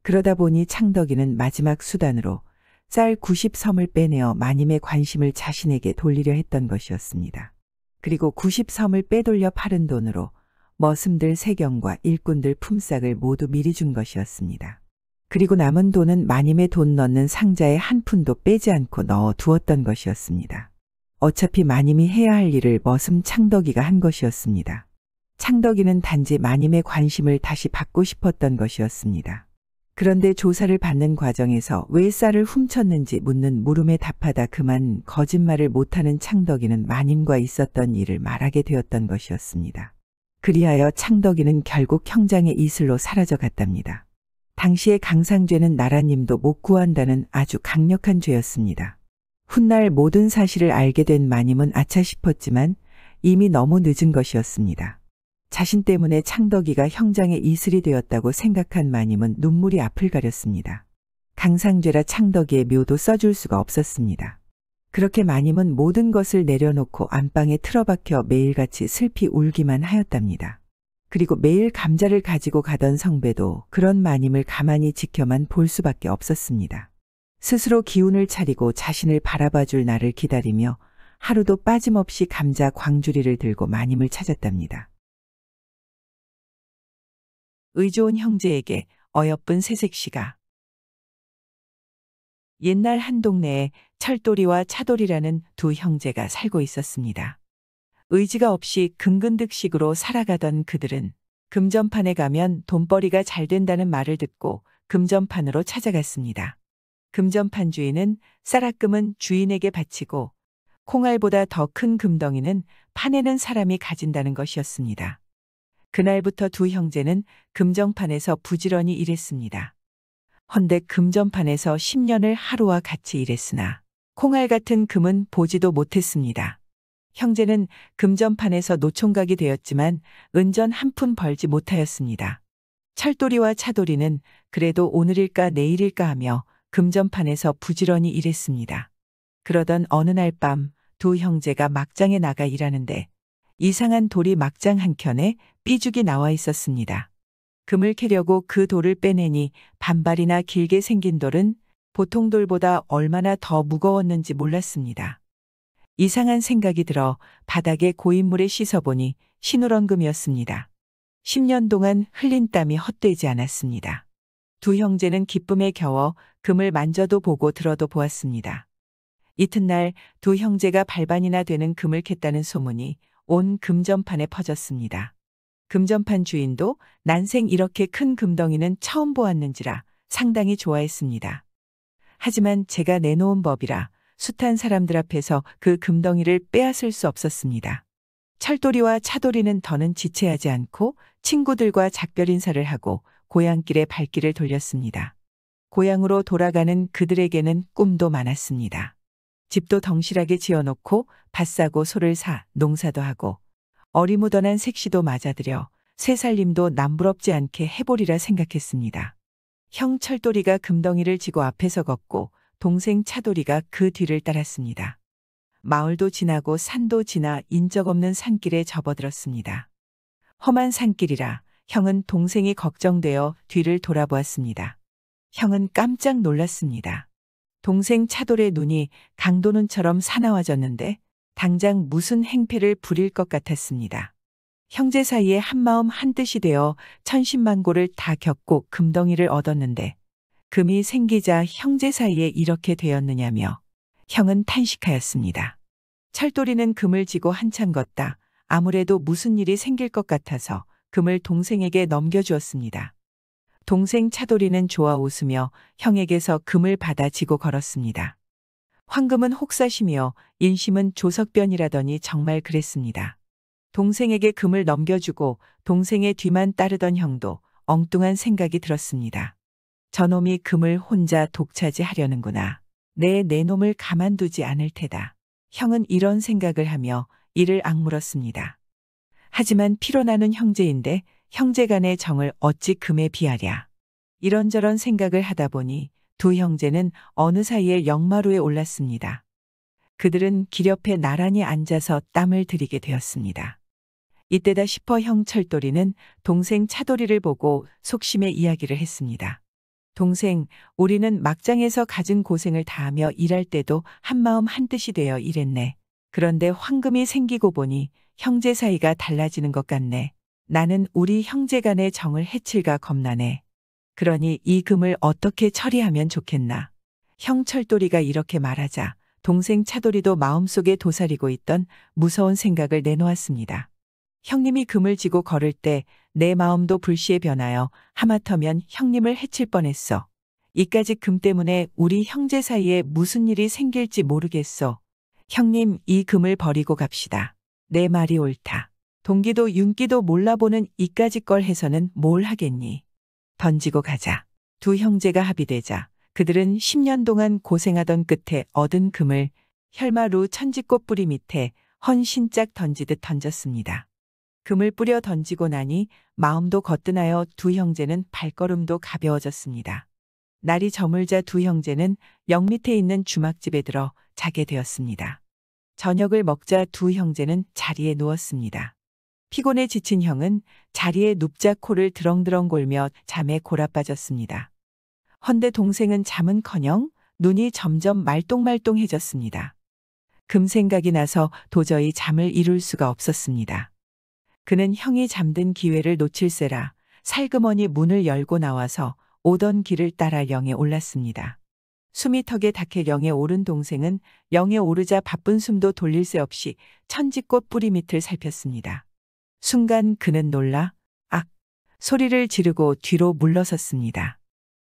Speaker 1: 그러다 보니 창덕이는 마지막 수단으로 쌀 90섬을 빼내어 마님의 관심을 자신에게 돌리려 했던 것이었습니다. 그리고 90섬을 빼돌려 팔은 돈으로 머슴들 세경과 일꾼들 품삯을 모두 미리 준 것이었습니다. 그리고 남은 돈은 마님의 돈 넣는 상자에 한 푼도 빼지 않고 넣어 두었던 것이었습니다. 어차피 마님이 해야 할 일을 머슴 창덕이가 한 것이었습니다. 창덕이는 단지 마님의 관심을 다시 받고 싶었던 것이었습니다. 그런데 조사를 받는 과정에서 왜 쌀을 훔쳤는지 묻는 물음에 답하다 그만 거짓말을 못하는 창덕이는 마님과 있었던 일을 말하게 되었던 것이었습니다. 그리하여 창덕이는 결국 형장의 이슬로 사라져 갔답니다. 당시에 강상죄는 나라님도 못 구한다는 아주 강력한 죄였습니다. 훗날 모든 사실을 알게 된 마님은 아차 싶었지만 이미 너무 늦은 것이었습니다. 자신 때문에 창덕이가 형장의 이슬이 되었다고 생각한 마님은 눈물이 앞을 가렸습니다. 강상죄라 창덕이의 묘도 써줄 수가 없었습니다. 그렇게 마님은 모든 것을 내려놓고 안방에 틀어박혀 매일같이 슬피 울기만 하였답니다. 그리고 매일 감자를 가지고 가던 성배도 그런 마님을 가만히 지켜만 볼 수밖에 없었습니다. 스스로 기운을 차리고 자신을 바라봐 줄 날을 기다리며 하루도 빠짐없이 감자 광주리를 들고 마님을 찾았답니다. 의좋은 형제에게 어여쁜 새색시가 옛날 한 동네에 철돌이와 차돌이라는 두 형제가 살고 있었습니다. 의지가 없이 근근득식으로 살아가던 그들은 금전판에 가면 돈벌이가 잘 된다는 말을 듣고 금전판으로 찾아갔습니다. 금전판 주인은 쌀아금은 주인에게 바치고 콩알보다 더 큰 금덩이는 파내는 사람이 가진다는 것이었습니다. 그날부터 두 형제는 금전판에서 부지런히 일했습니다. 헌데 금전판에서 10년을 하루와 같이 일했으나 콩알 같은 금은 보지도 못했습니다. 형제는 금전판에서 노총각이 되었지만 은전 한 푼 벌지 못하였습니다. 철돌이와 차돌이는 그래도 오늘일까 내일일까 하며 금전판에서 부지런히 일했습니다. 그러던 어느 날 밤 두 형제가 막장에 나가 일하는데 이상한 돌이 막장 한켠에 삐죽이 나와 있었습니다. 금을 캐려고 그 돌을 빼내니 반발이나 길게 생긴 돌은 보통 돌보다 얼마나 더 무거웠는지 몰랐습니다. 이상한 생각이 들어 바닥에 고인물에 씻어보니 신우렁금이었습니다 10년 동안 흘린 땀이 헛되지 않았습니다. 두 형제는 기쁨에 겨워 금을 만져도 보고 들어도 보았습니다. 이튿날 두 형제가 발반이나 되는 금을 캤다는 소문이 온 금전판에 퍼졌습니다. 금전판 주인도 난생 이렇게 큰 금덩이는 처음 보았는지라 상당히 좋아했습니다. 하지만 제가 내놓은 법이라 숱한 사람들 앞에서 그 금덩이를 빼앗을 수 없었습니다. 철돌이와 차돌이는 더는 지체하지 않고 친구들과 작별 인사를 하고 고향길에 발길을 돌렸습니다. 고향으로 돌아가는 그들에게는 꿈도 많았습니다. 집도 덩실하게 지어놓고 밭싸고 소를 사 농사도 하고 어리무던한 색시도 맞아들여 새살림도 남부럽지 않게 해보리라 생각했습니다. 형 철도리가 금덩이를 지고 앞에서 걷고 동생 차도리가 그 뒤를 따랐습니다. 마을도 지나고 산도 지나 인적 없는 산길에 접어들었습니다. 험한 산길이라 형은 동생이 걱정되어 뒤를 돌아보았습니다. 형은 깜짝 놀랐습니다. 동생 차돌의 눈이 강도눈처럼 사나워졌는데 당장 무슨 행패를 부릴 것 같았습니다. 형제 사이에 한마음 한뜻이 되어 천신만고를 다 겪고 금덩이를 얻었는데 금이 생기자 형제 사이에 이렇게 되었느냐며 형은 탄식하였습니다. 철돌이는 금을 지고 한참 걷다 아무래도 무슨 일이 생길 것 같아서 금을 동생에게 넘겨주었습니다. 동생 차돌이는 좋아 웃으며 형에게서 금을 받아 지고 걸었습니다. 황금은 혹사심이요 인심은 조석변이라더니 정말 그랬습니다. 동생에게 금을 넘겨주고 동생의 뒤만 따르던 형도 엉뚱한 생각이 들었습니다. 저놈이 금을 혼자 독차지하려는구나. 내 내놈을 가만두지 않을 테다. 형은 이런 생각을 하며 이를 악물었습니다. 하지만 피로나는 형제인데 형제 간의 정을 어찌 금에 비하랴. 이런저런 생각을 하다 보니 두 형제는 어느 사이에 역마루에 올랐습니다. 그들은 길 옆에 나란히 앉아서 땀을 들이게 되었습니다. 이때다 싶어 형 철돌이는 동생 차돌이를 보고 속심의 이야기를 했습니다. 동생, 우리는 막장에서 가진 고생을 다하며 일할 때도 한마음 한뜻이 되어 일했네. 그런데 황금이 생기고 보니 형제 사이가 달라지는 것 같네. 나는 우리 형제 간의 정을 해칠까 겁나네. 그러니 이 금을 어떻게 처리하면 좋겠나. 형 철돌이가 이렇게 말하자 동생 차돌이도 마음속에 도사리고 있던 무서운 생각을 내놓았습니다. 형님이 금을 지고 걸을 때 내 마음도 불시에 변하여 하마터면 형님을 해칠 뻔했어. 이까지 금 때문에 우리 형제 사이에 무슨 일이 생길지 모르겠어. 형님 이 금을 버리고 갑시다. 내 말이 옳다. 동기도 윤기도 몰라보는 이까지 걸 해서는 뭘 하겠니. 던지고 가자. 두 형제가 합의되자 그들은 10년 동안 고생하던 끝에 얻은 금을 혈마루 천지꽃 뿌리 밑에 헌신짝 던지듯 던졌습니다. 금을 뿌려 던지고 나니 마음도 거뜬하여 두 형제는 발걸음도 가벼워졌습니다. 날이 저물자 두 형제는 역 밑에 있는 주막집에 들어 자게 되었습니다. 저녁을 먹자 두 형제는 자리에 누웠습니다. 피곤에 지친 형은 자리에 눕자 코를 드렁드렁 골며 잠에 골아 빠졌습니다. 헌데 동생은 잠은커녕 눈이 점점 말똥말똥해졌습니다. 금 생각이 나서 도저히 잠을 이룰 수가 없었습니다. 그는 형이 잠든 기회를 놓칠세라 살그머니 문을 열고 나와서 오던 길을 따라 영에 올랐습니다. 숨이 턱에 닿게 영에 오른 동생은 영에 오르자 바쁜 숨도 돌릴 새 없이 천지꽃 뿌리 밑을 살폈습니다. 순간 그는 놀라 악 소리를 지르고 뒤로 물러섰습니다.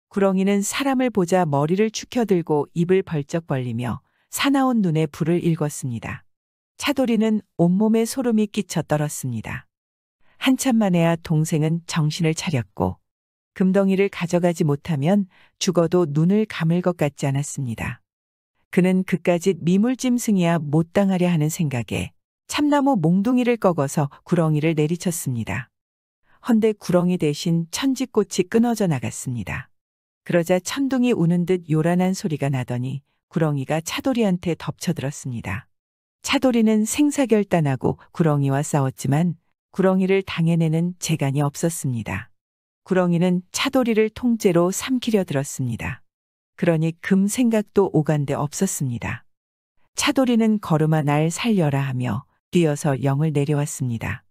Speaker 1: 구렁이는 사람을 보자 머리를 축혀들고 입을 벌쩍 벌리며 사나운 눈에 불을 읽었습니다 차돌이는 온몸에 소름이 끼쳐 떨었습니다. 한참 만에야 동생은 정신을 차렸고 금덩이를 가져가지 못하면 죽어도 눈을 감을 것 같지 않았습니다. 그는 그까짓 미물짐승이야 못 당하려 하는 생각에 참나무 몽둥이를 꺾어서 구렁이를 내리쳤습니다. 헌데 구렁이 대신 천지꽃이 끊어져 나갔습니다. 그러자 천둥이 우는 듯 요란한 소리가 나더니 구렁이가 차돌이한테 덮쳐들었습니다. 차돌이는 생사결단하고 구렁이와 싸웠지만 구렁이를 당해내는 재간이 없었습니다. 구렁이는 차돌이를 통째로 삼키려 들었습니다. 그러니 금 생각도 오간데 없었습니다. 차돌이는 걸음아 날 살려라 하며 뛰어서 영을 내려왔습니다.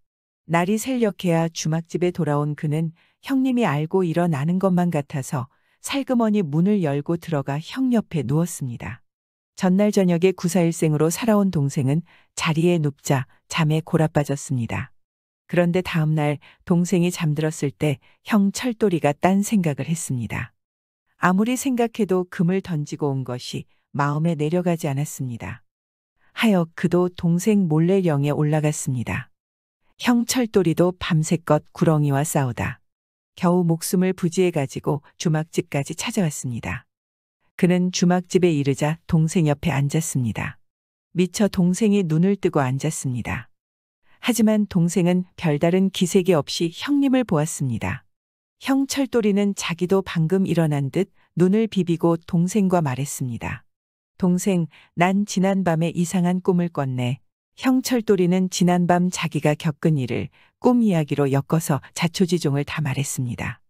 Speaker 1: 날이 셀력해야 주막집에 돌아온 그는 형님이 알고 일어나는 것만 같아서 살그머니 문을 열고 들어가 형 옆에 누웠습니다. 전날 저녁에 구사일생으로 살아온 동생은 자리에 눕자 잠에 골아 빠졌습니다. 그런데 다음 날 동생이 잠들었을 때 형 철돌이가 딴 생각을 했습니다. 아무리 생각해도 금을 던지고 온 것이 마음에 내려가지 않았습니다. 하여 그도 동생 몰래 령에 올라갔습니다. 형 철돌이도 밤새껏 구렁이와 싸우다. 겨우 목숨을 부지해 가지고 주막집까지 찾아왔습니다. 그는 주막집에 이르자 동생 옆에 앉았습니다. 미처 동생이 눈을 뜨고 앉았습니다. 하지만 동생은 별다른 기색이 없이 형님을 보았습니다. 형 철돌이는 자기도 방금 일어난 듯 눈을 비비고 동생과 말했습니다. 동생, 난 지난밤에 이상한 꿈을 꿨네. 형 철돌이는 지난밤 자기가 겪은 일을 꿈 이야기로 엮어서 자초지종을 다 말했습니다.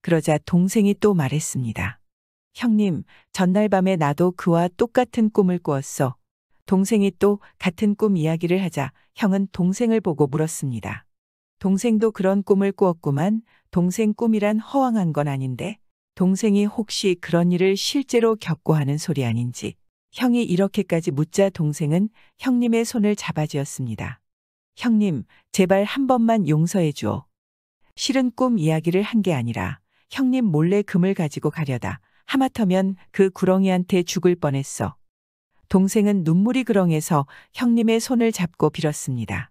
Speaker 1: 그러자 동생이 또 말했습니다. 형님, 전날 밤에 나도 그와 똑같은 꿈을 꾸었어. 동생이 또 같은 꿈 이야기를 하자 형은 동생을 보고 물었습니다. 동생도 그런 꿈을 꾸었구만 동생 꿈이란 허황한 건 아닌데 동생이 혹시 그런 일을 실제로 겪고 하는 소리 아닌지 형이 이렇게까지 묻자 동생은 형님의 손을 잡아쥐었습니다. 형님, 제발 한 번만 용서해 주어. 실은 꿈 이야기를 한 게 아니라 형님 몰래 금을 가지고 가려다 하마터면 그 구렁이한테 죽을 뻔했어. 동생은 눈물이 그렁해서 형님의 손을 잡고 빌었습니다.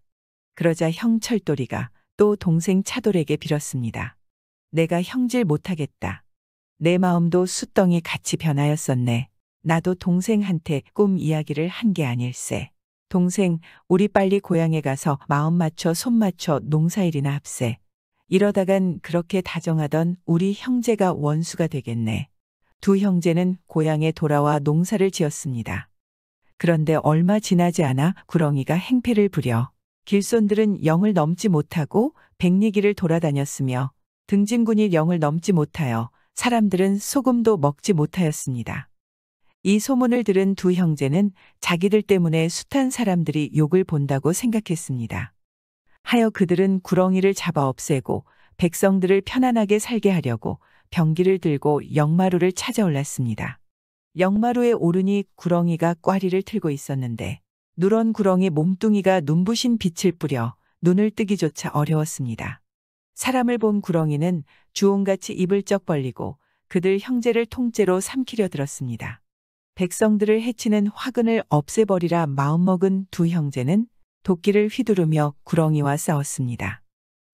Speaker 1: 그러자 형 철돌이가 또 동생 차돌에게 빌었습니다. 내가 형질 못하겠다. 내 마음도 숫덩이 같이 변하였었네. 나도 동생한테 꿈 이야기를 한 게 아닐세. 동생, 우리 빨리 고향에 가서 마음 맞춰 손 맞춰 농사일이나 합세. 이러다간 그렇게 다정하던 우리 형제가 원수가 되겠네. 두 형제는 고향에 돌아와 농사를 지었습니다. 그런데 얼마 지나지 않아 구렁이가 행패를 부려 길손들은 영을 넘지 못하고 백리기를 돌아다녔으며 등진군이 영을 넘지 못하여 사람들은 소금도 먹지 못하였습니다. 이 소문을 들은 두 형제는 자기들 때문에 숱한 사람들이 욕을 본다고 생각했습니다. 하여 그들은 구렁이를 잡아 없애고 백성들을 편안하게 살게 하려고 병기를 들고 영마루를 찾아올랐습니다. 역마루에 오르니 구렁이가 꽈리를 틀고 있었는데 누런 구렁이 몸뚱이가 눈부신 빛을 뿌려 눈을 뜨기조차 어려웠습니다. 사람을 본 구렁이는 주홍같이 입을 쩍 벌리고 그들 형제를 통째로 삼키려 들었습니다. 백성들을 해치는 화근을 없애버리라 마음먹은 두 형제는 도끼를 휘두르며 구렁이와 싸웠습니다.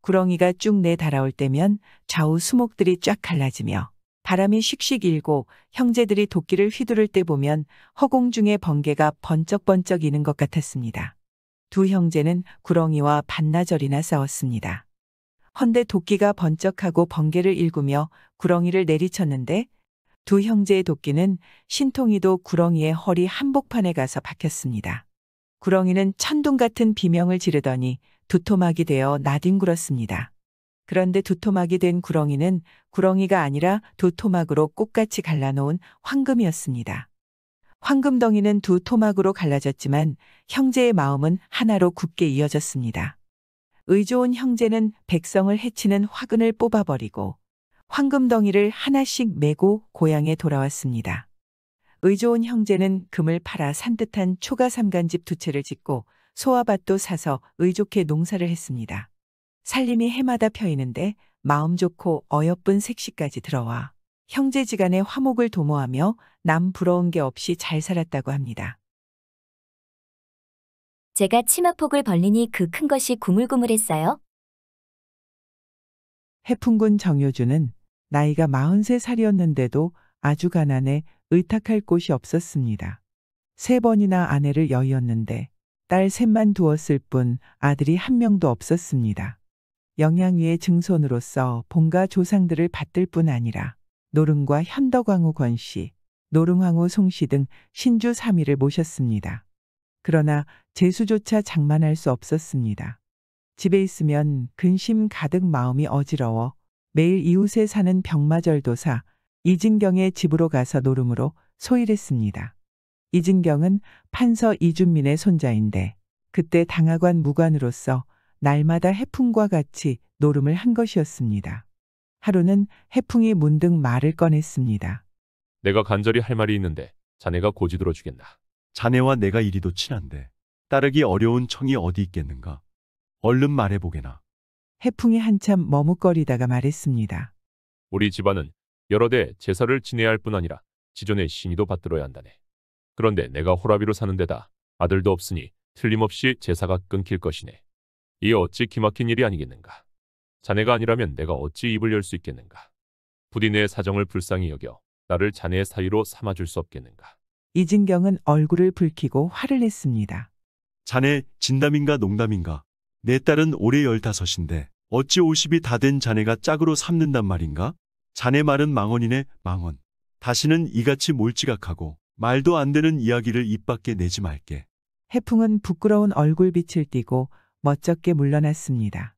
Speaker 1: 구렁이가 쭉 내달아올 때면 좌우 수목들이 쫙 갈라지며 바람이 씩씩 일고 형제들이 도끼를 휘두를 때 보면 허공중에 번개가 번쩍번쩍 이는 것 같았습니다. 두 형제는 구렁이와 반나절이나 싸웠습니다. 헌데 도끼가 번쩍하고 번개를 일구며 구렁이를 내리쳤는데 두 형제의 도끼는 신통이도 구렁이의 허리 한복판에 가서 박혔습니다. 구렁이는 천둥 같은 비명을 지르더니 두토막이 되어 나뒹굴었습니다. 그런데 두토막이 된 구렁이는 구렁이가 아니라 두토막으로 똑같이 갈라놓은 황금이었습니다. 황금덩이는 두 토막으로 갈라졌지만 형제의 마음은 하나로 굳게 이어졌습니다. 의좋은 형제는 백성을 해치는 화근을 뽑아버리고 황금덩이를 하나씩 메고 고향에 돌아왔습니다. 의좋은 형제는 금을 팔아 산뜻한 초가 삼간집 두 채를 짓고 소아밭도 사서 의좋게 농사를 했습니다. 살림이 해마다 펴이는데 마음 좋고 어여쁜 색시까지 들어와 형제지간의 화목을 도모하며 남 부러운 게 없이 잘 살았다고 합니다. 제가 치마폭을 벌리니 그 큰
Speaker 4: 것이 구물구물했어요.
Speaker 1: 해풍군 정효주는 나이가 43살이었는데도 아주 가난해 의탁할 곳이 없었습니다. 세 번이나 아내를 여의었는데 딸 셋만 두었을 뿐 아들이 한 명도 없었습니다. 영양위의 증손으로서 본가 조상들을 받들 뿐 아니라 노릉과 현덕왕후 권씨, 노릉왕후 송씨 등 신주 3위를 모셨습니다. 그러나 재수조차 장만할 수 없었습니다. 집에 있으면 근심 가득 마음이 어지러워 매일 이웃에 사는 병마절도사 이진경의 집으로 가서 노름으로 소일했습니다. 이진경은 판서 이준민의 손자인데 그때 당하관 무관으로서 날마다 해풍과 같이 노름을 한 것이었습니다. 하루는 해풍이 문득 말을 꺼냈습니다.
Speaker 8: 내가 간절히 할 말이 있는데 자네가 고지 들어주겠나. 자네와 내가 이리도 친한데 따르기 어려운 청이 어디 있겠는가. 얼른 말해보게나.
Speaker 1: 해풍이 한참 머뭇거리다가 말했습니다.
Speaker 8: 우리 집안은 여러 대 제사를 지내야 할 뿐 아니라 지존의 신의도 받들어야 한다네. 그런데 내가 호라비로 사는 데다 아들도 없으니 틀림없이 제사가 끊길 것이네. 이에 어찌 기막힌 일이 아니겠는가. 자네가 아니라면 내가 어찌 입을 열 수 있겠는가. 부디 내 사정을 불쌍히 여겨 나를 자네의 사위로 삼아줄 수 없겠는가.
Speaker 1: 이진경은 얼굴을 붉히고 화를 냈습니다. 자네 진담인가 농담인가.
Speaker 9: 내 딸은 올해 열다섯인데 어찌 50이 다 된 자네가 짝으로 삼는단 말인가? 자네 말은 망언이네 망언. 다시는 이같이 몰지각하고 말도 안 되는 이야기를 입 밖에 내지 말게.
Speaker 1: 해풍은 부끄러운 얼굴빛을 띠고 멋쩍게 물러났습니다.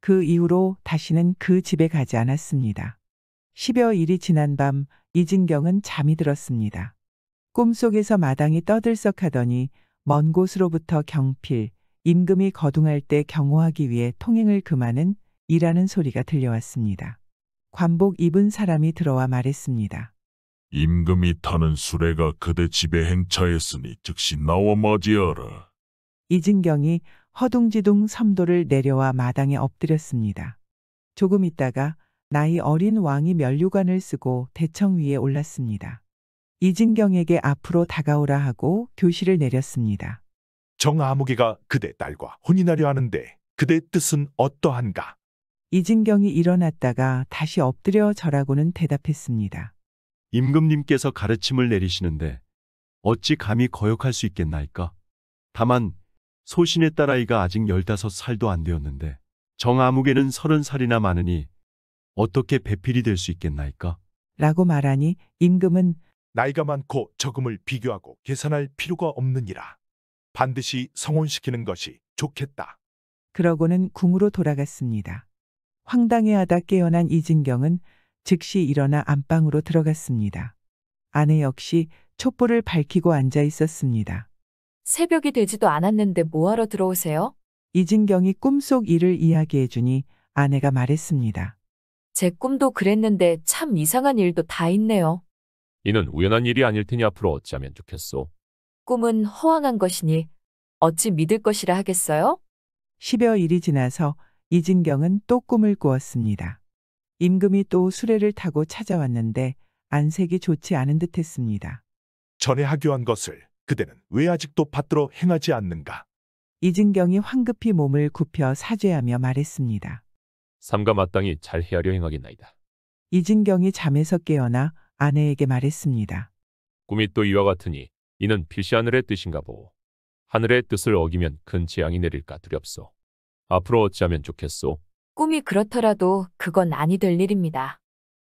Speaker 1: 그 이후로 다시는 그 집에 가지 않았습니다. 10여일이 지난 밤 이진경은 잠이 들었습니다. 꿈속에서 마당이 떠들썩하더니 먼 곳으로부터 경필, 임금이 거둥할 때 경호하기 위해 통행을 금하는 이라는 소리가 들려왔습니다. 관복 입은 사람이 들어와 말했습니다.
Speaker 7: 임금이 타는 수레가 그대 집에 행차했으니 즉시 나와 맞이하라.
Speaker 1: 이진경이 허둥지둥 섬도를 내려와 마당에 엎드렸습니다. 조금 있다가 나이 어린 왕이 면류관을 쓰고 대청 위에 올랐습니다. 이진경에게 앞으로 다가오라 하고 교실을 내렸습니다.
Speaker 9: 정아무개가 그대 딸과 혼인하려 하는데
Speaker 1: 그대 뜻은 어떠한가? 이진경이 일어났다가 다시 엎드려 절하고는 대답했습니다.
Speaker 9: 임금님께서 가르침을 내리시는데 어찌 감히 거역할 수 있겠나이까? 다만 소신의 딸아이가 아직 15살도 안 되었는데 정아무개는 30살이나 많으니 어떻게 배필이 될 수 있겠나이까?
Speaker 1: 라고 말하니 임금은
Speaker 9: 나이가 많고 적음을 비교하고 계산할 필요가 없느니라. 반드시 성혼시키는 것이 좋겠다.
Speaker 1: 그러고는 궁으로 돌아갔습니다. 황당해하다 깨어난 이진경은 즉시 일어나 안방으로 들어갔습니다. 아내 역시 촛불을 밝히고 앉아 있었습니다.
Speaker 4: 새벽이 되지도 않았는데 뭐하러 들어오세요?
Speaker 1: 이진경이 꿈속 일을 이야기해주니 아내가 말했습니다. 제 꿈도 그랬는데 참 이상한 일도 다 있네요.
Speaker 8: 이는 우연한 일이 아닐 테니 앞으로 어찌하면 좋겠소.
Speaker 4: 꿈은 허황한 것이니 어찌 믿을 것이라 하겠어요?
Speaker 1: 10여일이 지나서 이진경은 또 꿈을 꾸었습니다. 임금이 또 수레를 타고 찾아왔는데 안색이 좋지 않은 듯했습니다.
Speaker 9: 전에 하교한
Speaker 1: 것을 그대는 왜 아직도 받들어 행하지 않는가? 이진경이 황급히 몸을 굽혀 사죄하며 말했습니다.
Speaker 8: 삼가 마땅히 잘 헤아려 행하겠나이다.
Speaker 1: 이진경이 잠에서 깨어나 아내에게 말했습니다.
Speaker 8: 꿈이 또 이와 같으니 이는 필시 하늘의 뜻인가 보오. 하늘의 뜻을 어기면 큰 재앙이 내릴까 두렵소. 앞으로 어찌하면 좋겠소?
Speaker 4: 꿈이 그렇더라도 그건 아니 될 일입니다.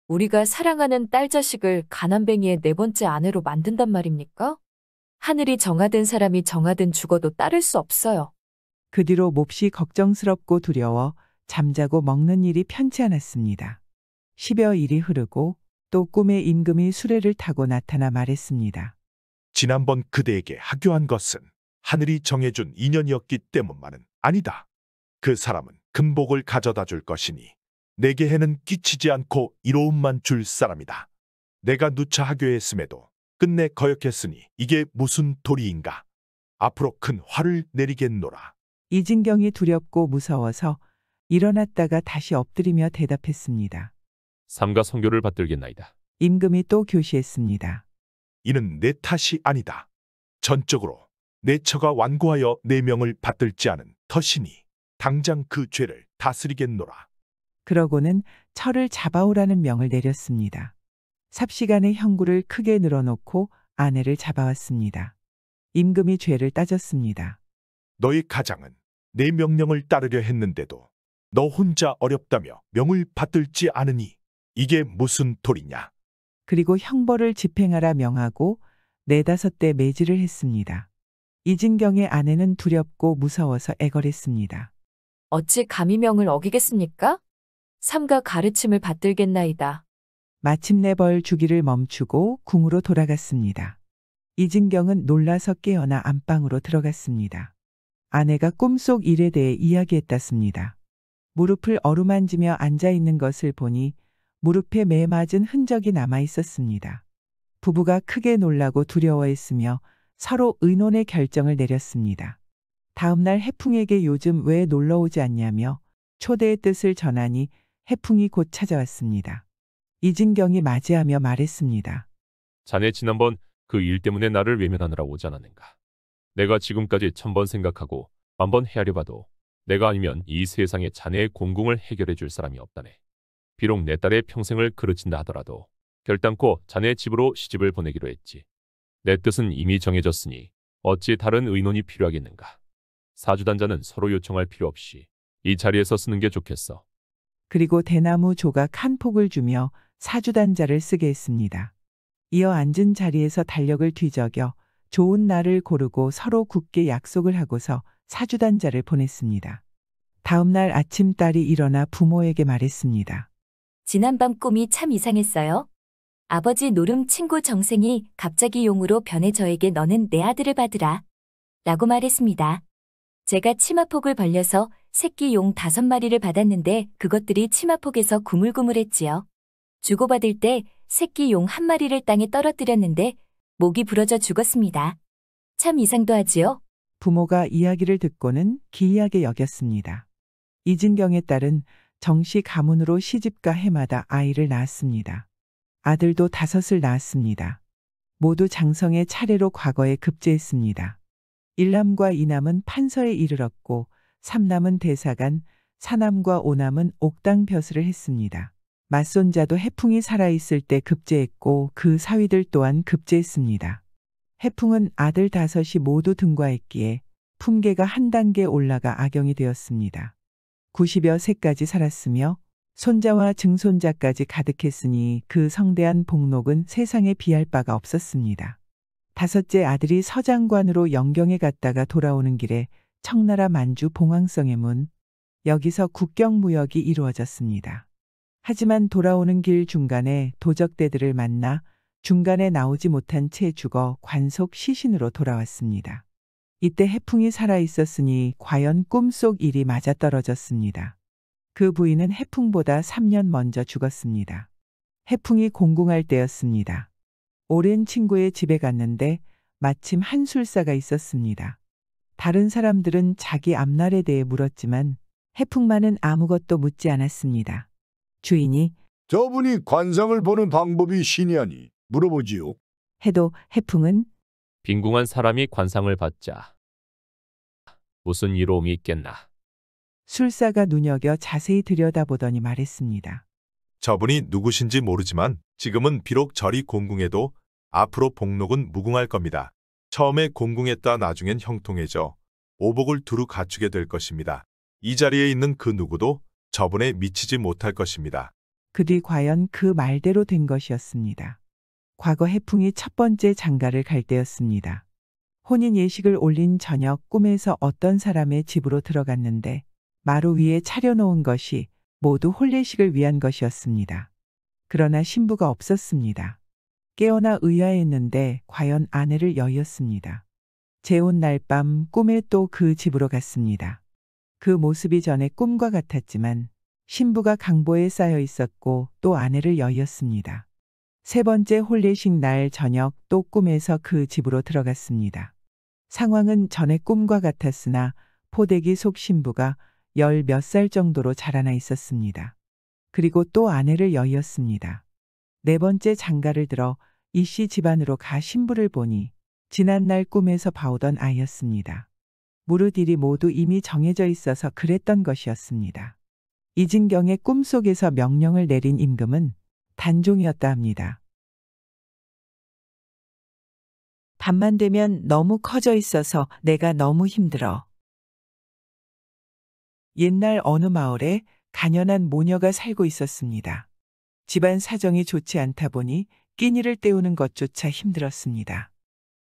Speaker 4: 우리가 사랑하는 딸 자식을 가난뱅이의 네 번째 아내로 만든단 말입니까? 하늘이 정하든 사람이 정하든 죽어도 따를 수 없어요.
Speaker 1: 그 뒤로 몹시 걱정스럽고 두려워 잠자고 먹는 일이 편치 않았습니다. 10여일이 흐르고 또꿈에 임금이 수레를 타고 나타나 말했습니다. 지난번
Speaker 9: 그대에게 하교한 것은 하늘이 정해준 인연이었기 때문만은 아니다. 그 사람은 금복을 가져다 줄 것이니 내게 해는 끼치지 않고 이로움만 줄 사람이다. 내가 누차 하교했음에도 끝내 거역했으니 이게 무슨 도리인가. 앞으로 큰 화를 내리겠노라.
Speaker 1: 이진경이 두렵고 무서워서 일어났다가 다시 엎드리며 대답했습니다.
Speaker 8: 삼가 성교를 받들겠나이다.
Speaker 1: 임금이 또 교시했습니다. 이는 내 탓이 아니다.
Speaker 9: 전적으로 내 처가 완고하여 내 명을 받들지 않은 터시니 당장 그 죄를 다스리겠노라.
Speaker 1: 그러고는 철을 잡아오라는 명을 내렸습니다. 삽시간에 형구를 크게 늘어놓고 아내를 잡아왔습니다. 임금이 죄를 따졌습니다.
Speaker 9: 너희 가장은 내 명령을 따르려 했는데도 너 혼자 어렵다며 명을 받들지 않으니 이게
Speaker 1: 무슨 도리냐. 그리고 형벌을 집행하라 명하고 네다섯 대 매질을 했습니다. 이진경의 아내는 두렵고 무서워서 애걸했습니다.
Speaker 4: 어찌 감히 명을 어기겠습니까? 삼가 가르침을 받들겠나이다.
Speaker 1: 마침내 벌 주기를 멈추고 궁으로 돌아갔습니다. 이진경은 놀라서 깨어나 안방으로 들어갔습니다. 아내가 꿈속 일에 대해 이야기했다습니다. 무릎을 어루만지며 앉아 있는 것을 보니 무릎에 매 맞은 흔적이 남아 있었습니다. 부부가 크게 놀라고 두려워했으며 서로 의논의 결정을 내렸습니다. 다음날 해풍에게 요즘 왜 놀러 오지 않냐며 초대의 뜻을 전하니 해풍이 곧 찾아왔습니다. 이진경이 맞이하며 말했습니다.
Speaker 8: 자네 지난번 그 일 때문에 나를 외면하느라 오지 않았는가. 내가 지금까지 천 번 생각하고 만번 헤아려 봐도 내가 아니면 이 세상에 자네의 공공을 해결해 줄 사람이 없다네. 비록 내 딸의 평생을 그르친다 하더라도 결단코 자네 집으로 시집을 보내기로 했지. 내 뜻은 이미 정해졌으니 어찌 다른 의논이 필요하겠는가. 사주단자는 서로 요청할 필요 없이 이 자리에서 쓰는 게 좋겠어.
Speaker 1: 그리고 대나무 조각 한 폭을 주며 사주단자를 쓰게 했습니다. 이어 앉은 자리에서 달력을 뒤적여 좋은 날을 고르고 서로 굳게 약속을 하고서 사주단자를 보냈습니다. 다음날 아침 딸이 일어나 부모에게 말했습니다. 지난밤 꿈이
Speaker 4: 참 이상했어요. 아버지 노름 친구 정생이 갑자기 용으로 변해 저에게 너는 내 아들을 받으라. 라고 말했습니다. 제가 치마폭을 벌려서 새끼 용 다섯 마리를 받았는데 그것들이 치마폭에서 구물구물했지요. 주고받을 때 새끼 용 한 마리를 땅에 떨어뜨렸는데 목이 부러져 죽었습니다.
Speaker 1: 참 이상도 하지요? 부모가 이야기를 듣고는 기이하게 여겼습니다. 이진경의 딸은 정씨 가문으로 시집가 해마다 아이를 낳았습니다. 아들도 다섯을 낳았습니다. 모두 장성의 차례로 과거에 급제했습니다. 일남과 이남은 판서에 이르렀고 삼남은 대사관, 사남과 오남은 옥당 벼슬을 했습니다. 맞손자도 해풍이 살아있을 때 급제했고 그 사위들 또한 급제했습니다. 해풍은 아들 다섯이 모두 등과했기에 품계가 한 단계 올라가 악영이 되었습니다. 90여 세까지 살았으며 손자와 증손자까지 가득했으니 그 성대한 복록은 세상에 비할 바가 없었습니다. 다섯째 아들이 서장관으로 영경에 갔다가 돌아오는 길에 청나라 만주 봉황성의 문, 여기서 국경무역이 이루어졌습니다. 하지만 돌아오는 길 중간에 도적대들을 만나 중간에 나오지 못한 채 죽어 관속 시신으로 돌아왔습니다. 이때 해풍이 살아 있었으니 과연 꿈속 일이 맞아떨어졌습니다. 그 부인은 해풍보다 3년 먼저 죽었습니다. 해풍이 공궁할 때였습니다. 오랜 친구의 집에 갔는데 마침 한술사가 있었습니다. 다른 사람들은 자기 앞날에 대해 물었지만 해풍만은 아무것도 묻지 않았습니다. 주인이 저분이
Speaker 9: 관상을 보는 방법이 신이하니 물어보지요.
Speaker 1: 해도 해풍은
Speaker 8: 빈궁한 사람이 관상을 받자 무슨 이로움이 있겠나.
Speaker 1: 술사가 눈여겨 자세히 들여다보더니 말했습니다.
Speaker 8: 저분이 누구신지
Speaker 9: 모르지만 지금은 비록 절이 공궁해도 앞으로 복록은 무궁할 겁니다. 처음에 공궁했다 나중엔 형통해져 오복을 두루 갖추게 될 것입니다. 이 자리에 있는 그 누구도 저분에 미치지 못할 것입니다.
Speaker 1: 그 뒤 과연 그 말대로 된 것이었습니다. 과거 해풍이 첫 번째 장가를 갈 때였습니다. 혼인 예식을 올린 저녁 꿈에서 어떤 사람의 집으로 들어갔는데 마루 위에 차려놓은 것이 모두 홀례식을 위한 것이었습니다. 그러나 신부가 없었습니다. 깨어나 의아했는데 과연 아내를 여였습니다. 재혼 날 밤 꿈에 또 그 집으로 갔습니다. 그 모습이 전에 꿈과 같았지만 신부가 강보에 쌓여 있었고 또 아내를 여였습니다. 세 번째 홀례식 날 저녁 또 꿈에서 그 집으로 들어갔습니다. 상황은 전에 꿈과 같았으나 포대기 속 신부가 열 몇 살 정도로 자라나 있었습니다. 그리고 또 아내를 여였습니다. 네 번째 장가를 들어 이씨 집안으로 가 신부를 보니 지난날 꿈에서 봐오던 아이였습니다. 무르딜이 모두 이미 정해져 있어서 그랬던 것이었습니다. 이진경의 꿈속에서 명령을 내린 임금은 단종이었다 합니다. 밤만 되면 너무 커져 있어서 내가 너무 힘들어. 옛날 어느 마을에 가련한 모녀가 살고 있었습니다. 집안 사정이 좋지 않다 보니 끼니를 때우는 것조차 힘들었습니다.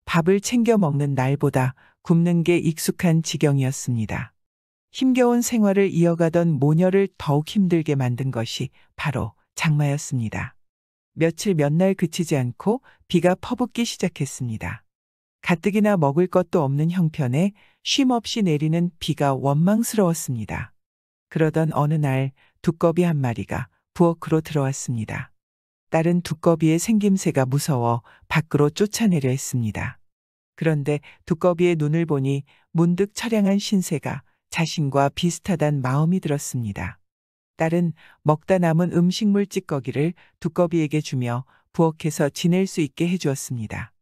Speaker 1: 밥을 챙겨 먹는 날보다 굽는 게 익숙한 지경이었습니다. 힘겨운 생활을 이어가던 모녀를 더욱 힘들게 만든 것이 바로 장마였습니다. 며칠 몇 날 그치지 않고 비가 퍼붓기 시작했습니다. 가뜩이나 먹을 것도 없는 형편에 쉼없이 내리는 비가 원망스러웠습니다. 그러던 어느 날 두꺼비 한 마리가 부엌으로 들어왔습니다. 딸은 두꺼비의 생김새가 무서워 밖으로 쫓아내려 했습니다. 그런데 두꺼비의 눈을 보니 문득 처량한 신세가 자신과 비슷하단 마음이 들었습니다. 딸은 먹다 남은 음식물 찌꺼기를 두꺼비에게 주며 부엌에서 지낼 수 있게 해주었습니다.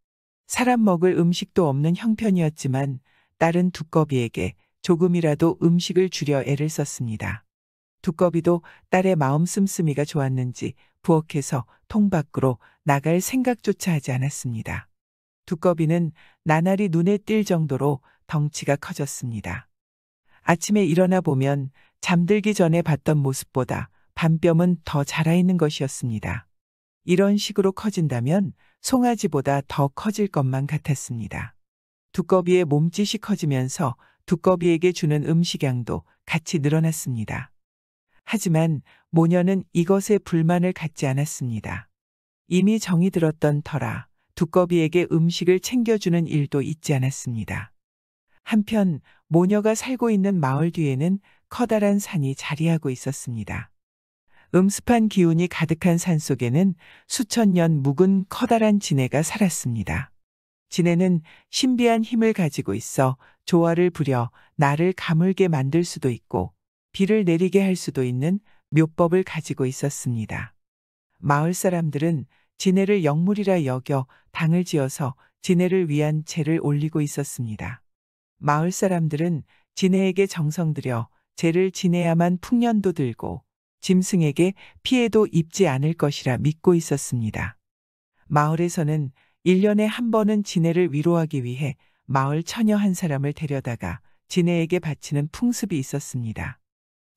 Speaker 1: 사람 먹을 음식도 없는 형편이었지만 딸은 두꺼비에게 조금이라도 음식을 주려 애를 썼습니다. 두꺼비도 딸의 마음 씀씀이가 좋았는지 부엌에서 통 밖으로 나갈 생각조차 하지 않았습니다. 두꺼비는 나날이 눈에 띌 정도로 덩치가 커졌습니다. 아침에 일어나 보면 잠들기 전에 봤던 모습보다 밤뼘은 더 자라있는 것이었습니다. 이런 식으로 커진다면 송아지보다 더 커질 것만 같았습니다. 두꺼비의 몸짓이 커지면서 두꺼비에게 주는 음식양도 같이 늘어났습니다. 하지만 모녀는 이것에 불만을 갖지 않았습니다. 이미 정이 들었던 터라 두꺼비에게 음식을 챙겨주는 일도 잊지 않았습니다. 한편 모녀가 살고 있는 마을 뒤에는 커다란 산이 자리하고 있었습니다. 음습한 기운이 가득한 산 속에는 수천 년 묵은 커다란 지네가 살았습니다. 지네는 신비한 힘을 가지고 있어 조화를 부려 나를 가물게 만들 수도 있고 비를 내리게 할 수도 있는 묘법을 가지고 있었습니다. 마을 사람들은 지네를 영물이라 여겨 당을 지어서 지네를 위한 제를 올리고 있었습니다. 마을 사람들은 지네에게 정성 들여 제를 지내야만 풍년도 들고 짐승에게 피해도 입지 않을 것이라 믿고 있었습니다. 마을에서는 1년에 한 번은 지네를 위로하기 위해 마을 처녀 한 사람을 데려다가 지네에게 바치는 풍습이 있었습니다.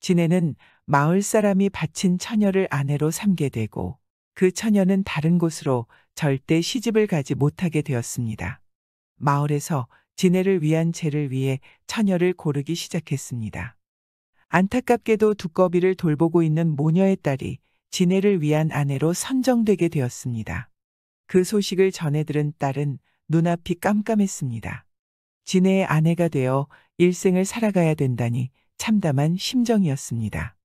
Speaker 1: 지네는 마을 사람이 바친 처녀를 아내로 삼게 되고 그 처녀는 다른 곳으로 절대 시집을 가지 못하게 되었습니다. 마을에서 지내를 위한 죄를 위해 처녀를 고르기 시작했습니다. 안타깝게도 두꺼비를 돌보고 있는 모녀의 딸이 지내를 위한 아내로 선정되게 되었습니다. 그 소식을 전해 들은 딸은 눈앞이 깜깜했습니다. 지내의 아내가 되어 일생을 살아가야 된다니 참담한 심정이었습니다.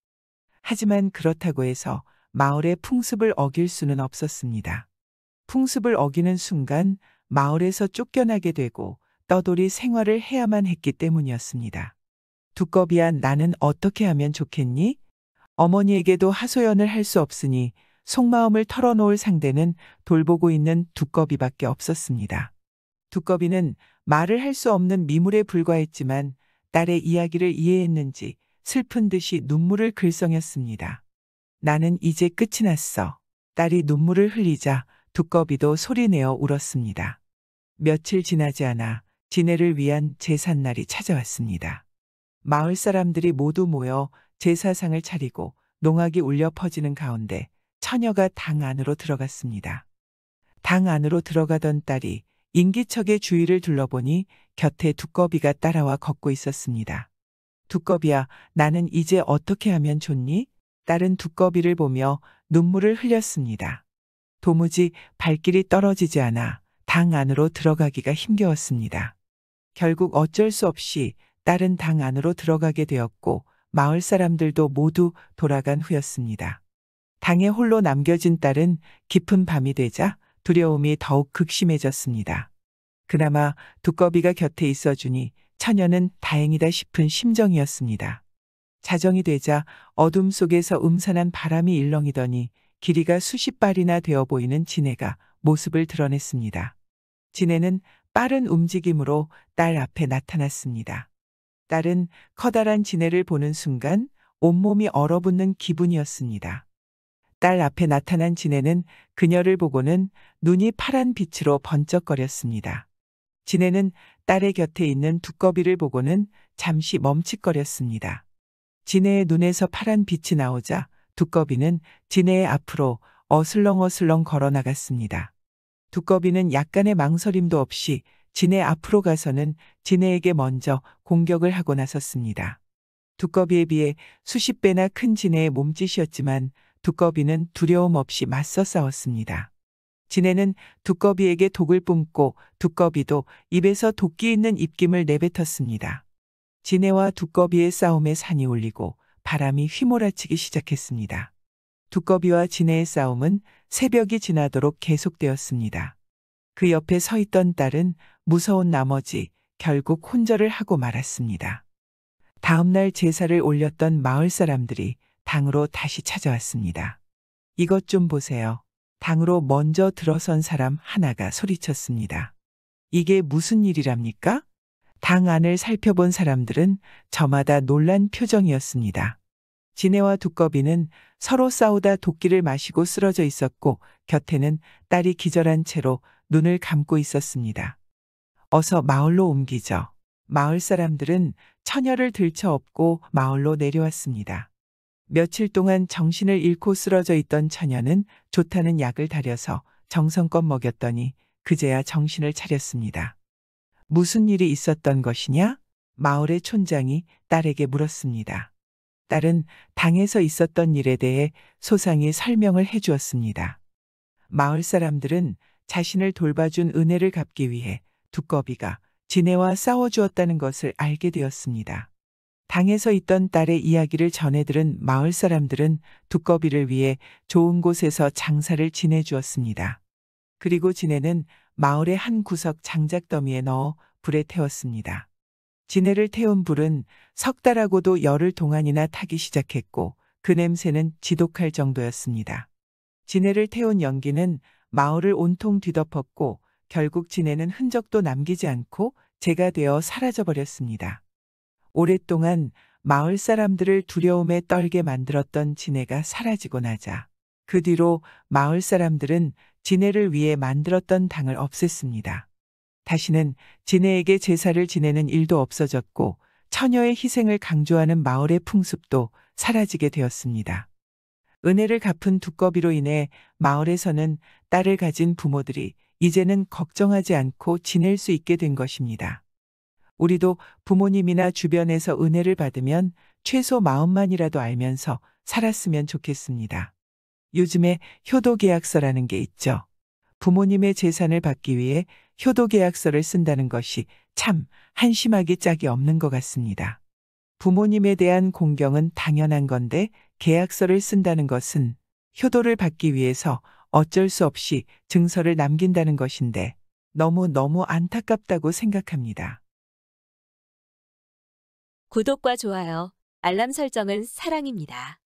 Speaker 1: 하지만 그렇다고 해서 마을의 풍습을 어길 수는 없었습니다. 풍습을 어기는 순간 마을에서 쫓겨나게 되고 떠돌이 생활을 해야만 했기 때문이었습니다. 두꺼비야 나는 어떻게 하면 좋겠니? 어머니에게도 하소연을 할 수 없으니 속마음을 털어놓을 상대는 돌보고 있는 두꺼비밖에 없었습니다. 두꺼비는 말을 할 수 없는 미물에 불과했지만 딸의 이야기를 이해했는지 슬픈 듯이 눈물을 글썽였습니다. 나는 이제 끝이 났어. 딸이 눈물을 흘리자 두꺼비도 소리내어 울었습니다. 며칠 지나지 않아 진해를 위한 제삿날이 찾아왔습니다. 마을 사람들이 모두 모여 제사상을 차리고 농악이 울려 퍼지는 가운데 처녀가 당 안으로 들어갔습니다. 당 안으로 들어가던 딸이 인기척의 주위를 둘러보니 곁에 두꺼비가 따라와 걷고 있었습니다. 두꺼비야, 나는 이제 어떻게 하면 좋니? 딸은 두꺼비를 보며 눈물을 흘렸습니다. 도무지 발길이 떨어지지 않아 당 안으로 들어가기가 힘겨웠습니다. 결국 어쩔 수 없이 딸은 당 안으로 들어가게 되었고 마을 사람들도 모두 돌아간 후였습니다. 당에 홀로 남겨진 딸은 깊은 밤이 되자 두려움이 더욱 극심해졌습니다. 그나마 두꺼비가 곁에 있어주니 처녀는 다행이다 싶은 심정이었습니다. 자정이 되자 어둠 속에서 음산한 바람이 일렁이더니 길이가 수십 발이나 되어 보이는 지네가 모습을 드러냈습니다. 지네는 빠른 움직임으로 딸 앞에 나타났습니다. 딸은 커다란 지네를 보는 순간 온몸이 얼어붙는 기분이었습니다. 딸 앞에 나타난 지네는 그녀를 보고는 눈이 파란 빛으로 번쩍거렸습니다. 지네는 딸의 곁에 있는 두꺼비를 보고는 잠시 멈칫거렸습니다. 진해의 눈에서 파란 빛이 나오자 두꺼비는 진해의 앞으로 어슬렁어슬렁 걸어 나갔습니다. 두꺼비는 약간의 망설임도 없이 진해 앞으로 가서는 진해에게 먼저 공격을 하고 나섰습니다. 두꺼비에 비해 수십 배나 큰 진해의 몸짓이었지만 두꺼비는 두려움 없이 맞서 싸웠습니다. 진해는 두꺼비에게 독을 뿜고 두꺼비도 입에서 독기 있는 입김을 내뱉었습니다. 지네와 두꺼비의 싸움에 산이 울리고 바람이 휘몰아치기 시작했습니다. 두꺼비와 지네의 싸움은 새벽이 지나도록 계속되었습니다. 그 옆에 서 있던 딸은 무서운 나머지 결국 혼절을 하고 말았습니다. 다음날 제사를 올렸던 마을 사람들이 당으로 다시 찾아왔습니다. 이것 좀 보세요. 당으로 먼저 들어선 사람 하나가 소리쳤습니다. 이게 무슨 일이랍니까? 당 안을 살펴본 사람들은 저마다 놀란 표정이었습니다. 지네와 두꺼비는 서로 싸우다 도끼를 마시고 쓰러져 있었고 곁에는 딸이 기절한 채로 눈을 감고 있었습니다. 어서 마을로 옮기죠. 마을 사람들은 처녀를 들쳐업고 마을로 내려왔습니다. 며칠 동안 정신을 잃고 쓰러져 있던 처녀는 좋다는 약을 다려서 정성껏 먹였더니 그제야 정신을 차렸습니다. 무슨 일이 있었던 것이냐? 마을의 촌장이 딸에게 물었습니다. 딸은 당에서 있었던 일에 대해 소상히 설명을 해 주었습니다. 마을 사람들은 자신을 돌봐준 은혜를 갚기 위해 두꺼비가 지네와 싸워주었다는 것을 알게 되었습니다. 당에서 있던 딸의 이야기를 전해 들은 마을 사람들은 두꺼비를 위해 좋은 곳에서 장사를 지내주었습니다. 그리고 지네는 마을의 한 구석 장작더미에 넣어 불에 태웠습니다. 지네를 태운 불은 석 달하고도 열흘 동안이나 타기 시작했고 그 냄새는 지독할 정도였습니다. 지네를 태운 연기는 마을을 온통 뒤덮었고 결국 지네는 흔적도 남기지 않고 재가 되어 사라져버렸습니다. 오랫동안 마을 사람들을 두려움에 떨게 만들었던 지네가 사라지고 나자 그 뒤로 마을 사람들은 지네를 위해 만들었던 당을 없앴습니다. 다시는 지네에게 제사를 지내는 일도 없어졌고 처녀의 희생을 강조하는 마을의 풍습도 사라지게 되었습니다. 은혜를 갚은 두꺼비로 인해 마을에서는 딸을 가진 부모들이 이제는 걱정하지 않고 지낼 수 있게 된 것입니다. 우리도 부모님이나 주변에서 은혜를 받으면 최소 마음만이라도 알면서 살았으면 좋겠습니다. 요즘에 효도계약서라는 게 있죠. 부모님의 재산을 받기 위해 효도계약서를 쓴다는 것이 참 한심하기 짝이 없는 것 같습니다. 부모님에 대한 공경은 당연한 건데 계약서를 쓴다는 것은 효도를 받기 위해서 어쩔 수 없이 증서를 남긴다는 것인데 너무 너무 안타깝다고
Speaker 2: 생각합니다. 구독과 좋아요, 알람 설정은 사랑입니다.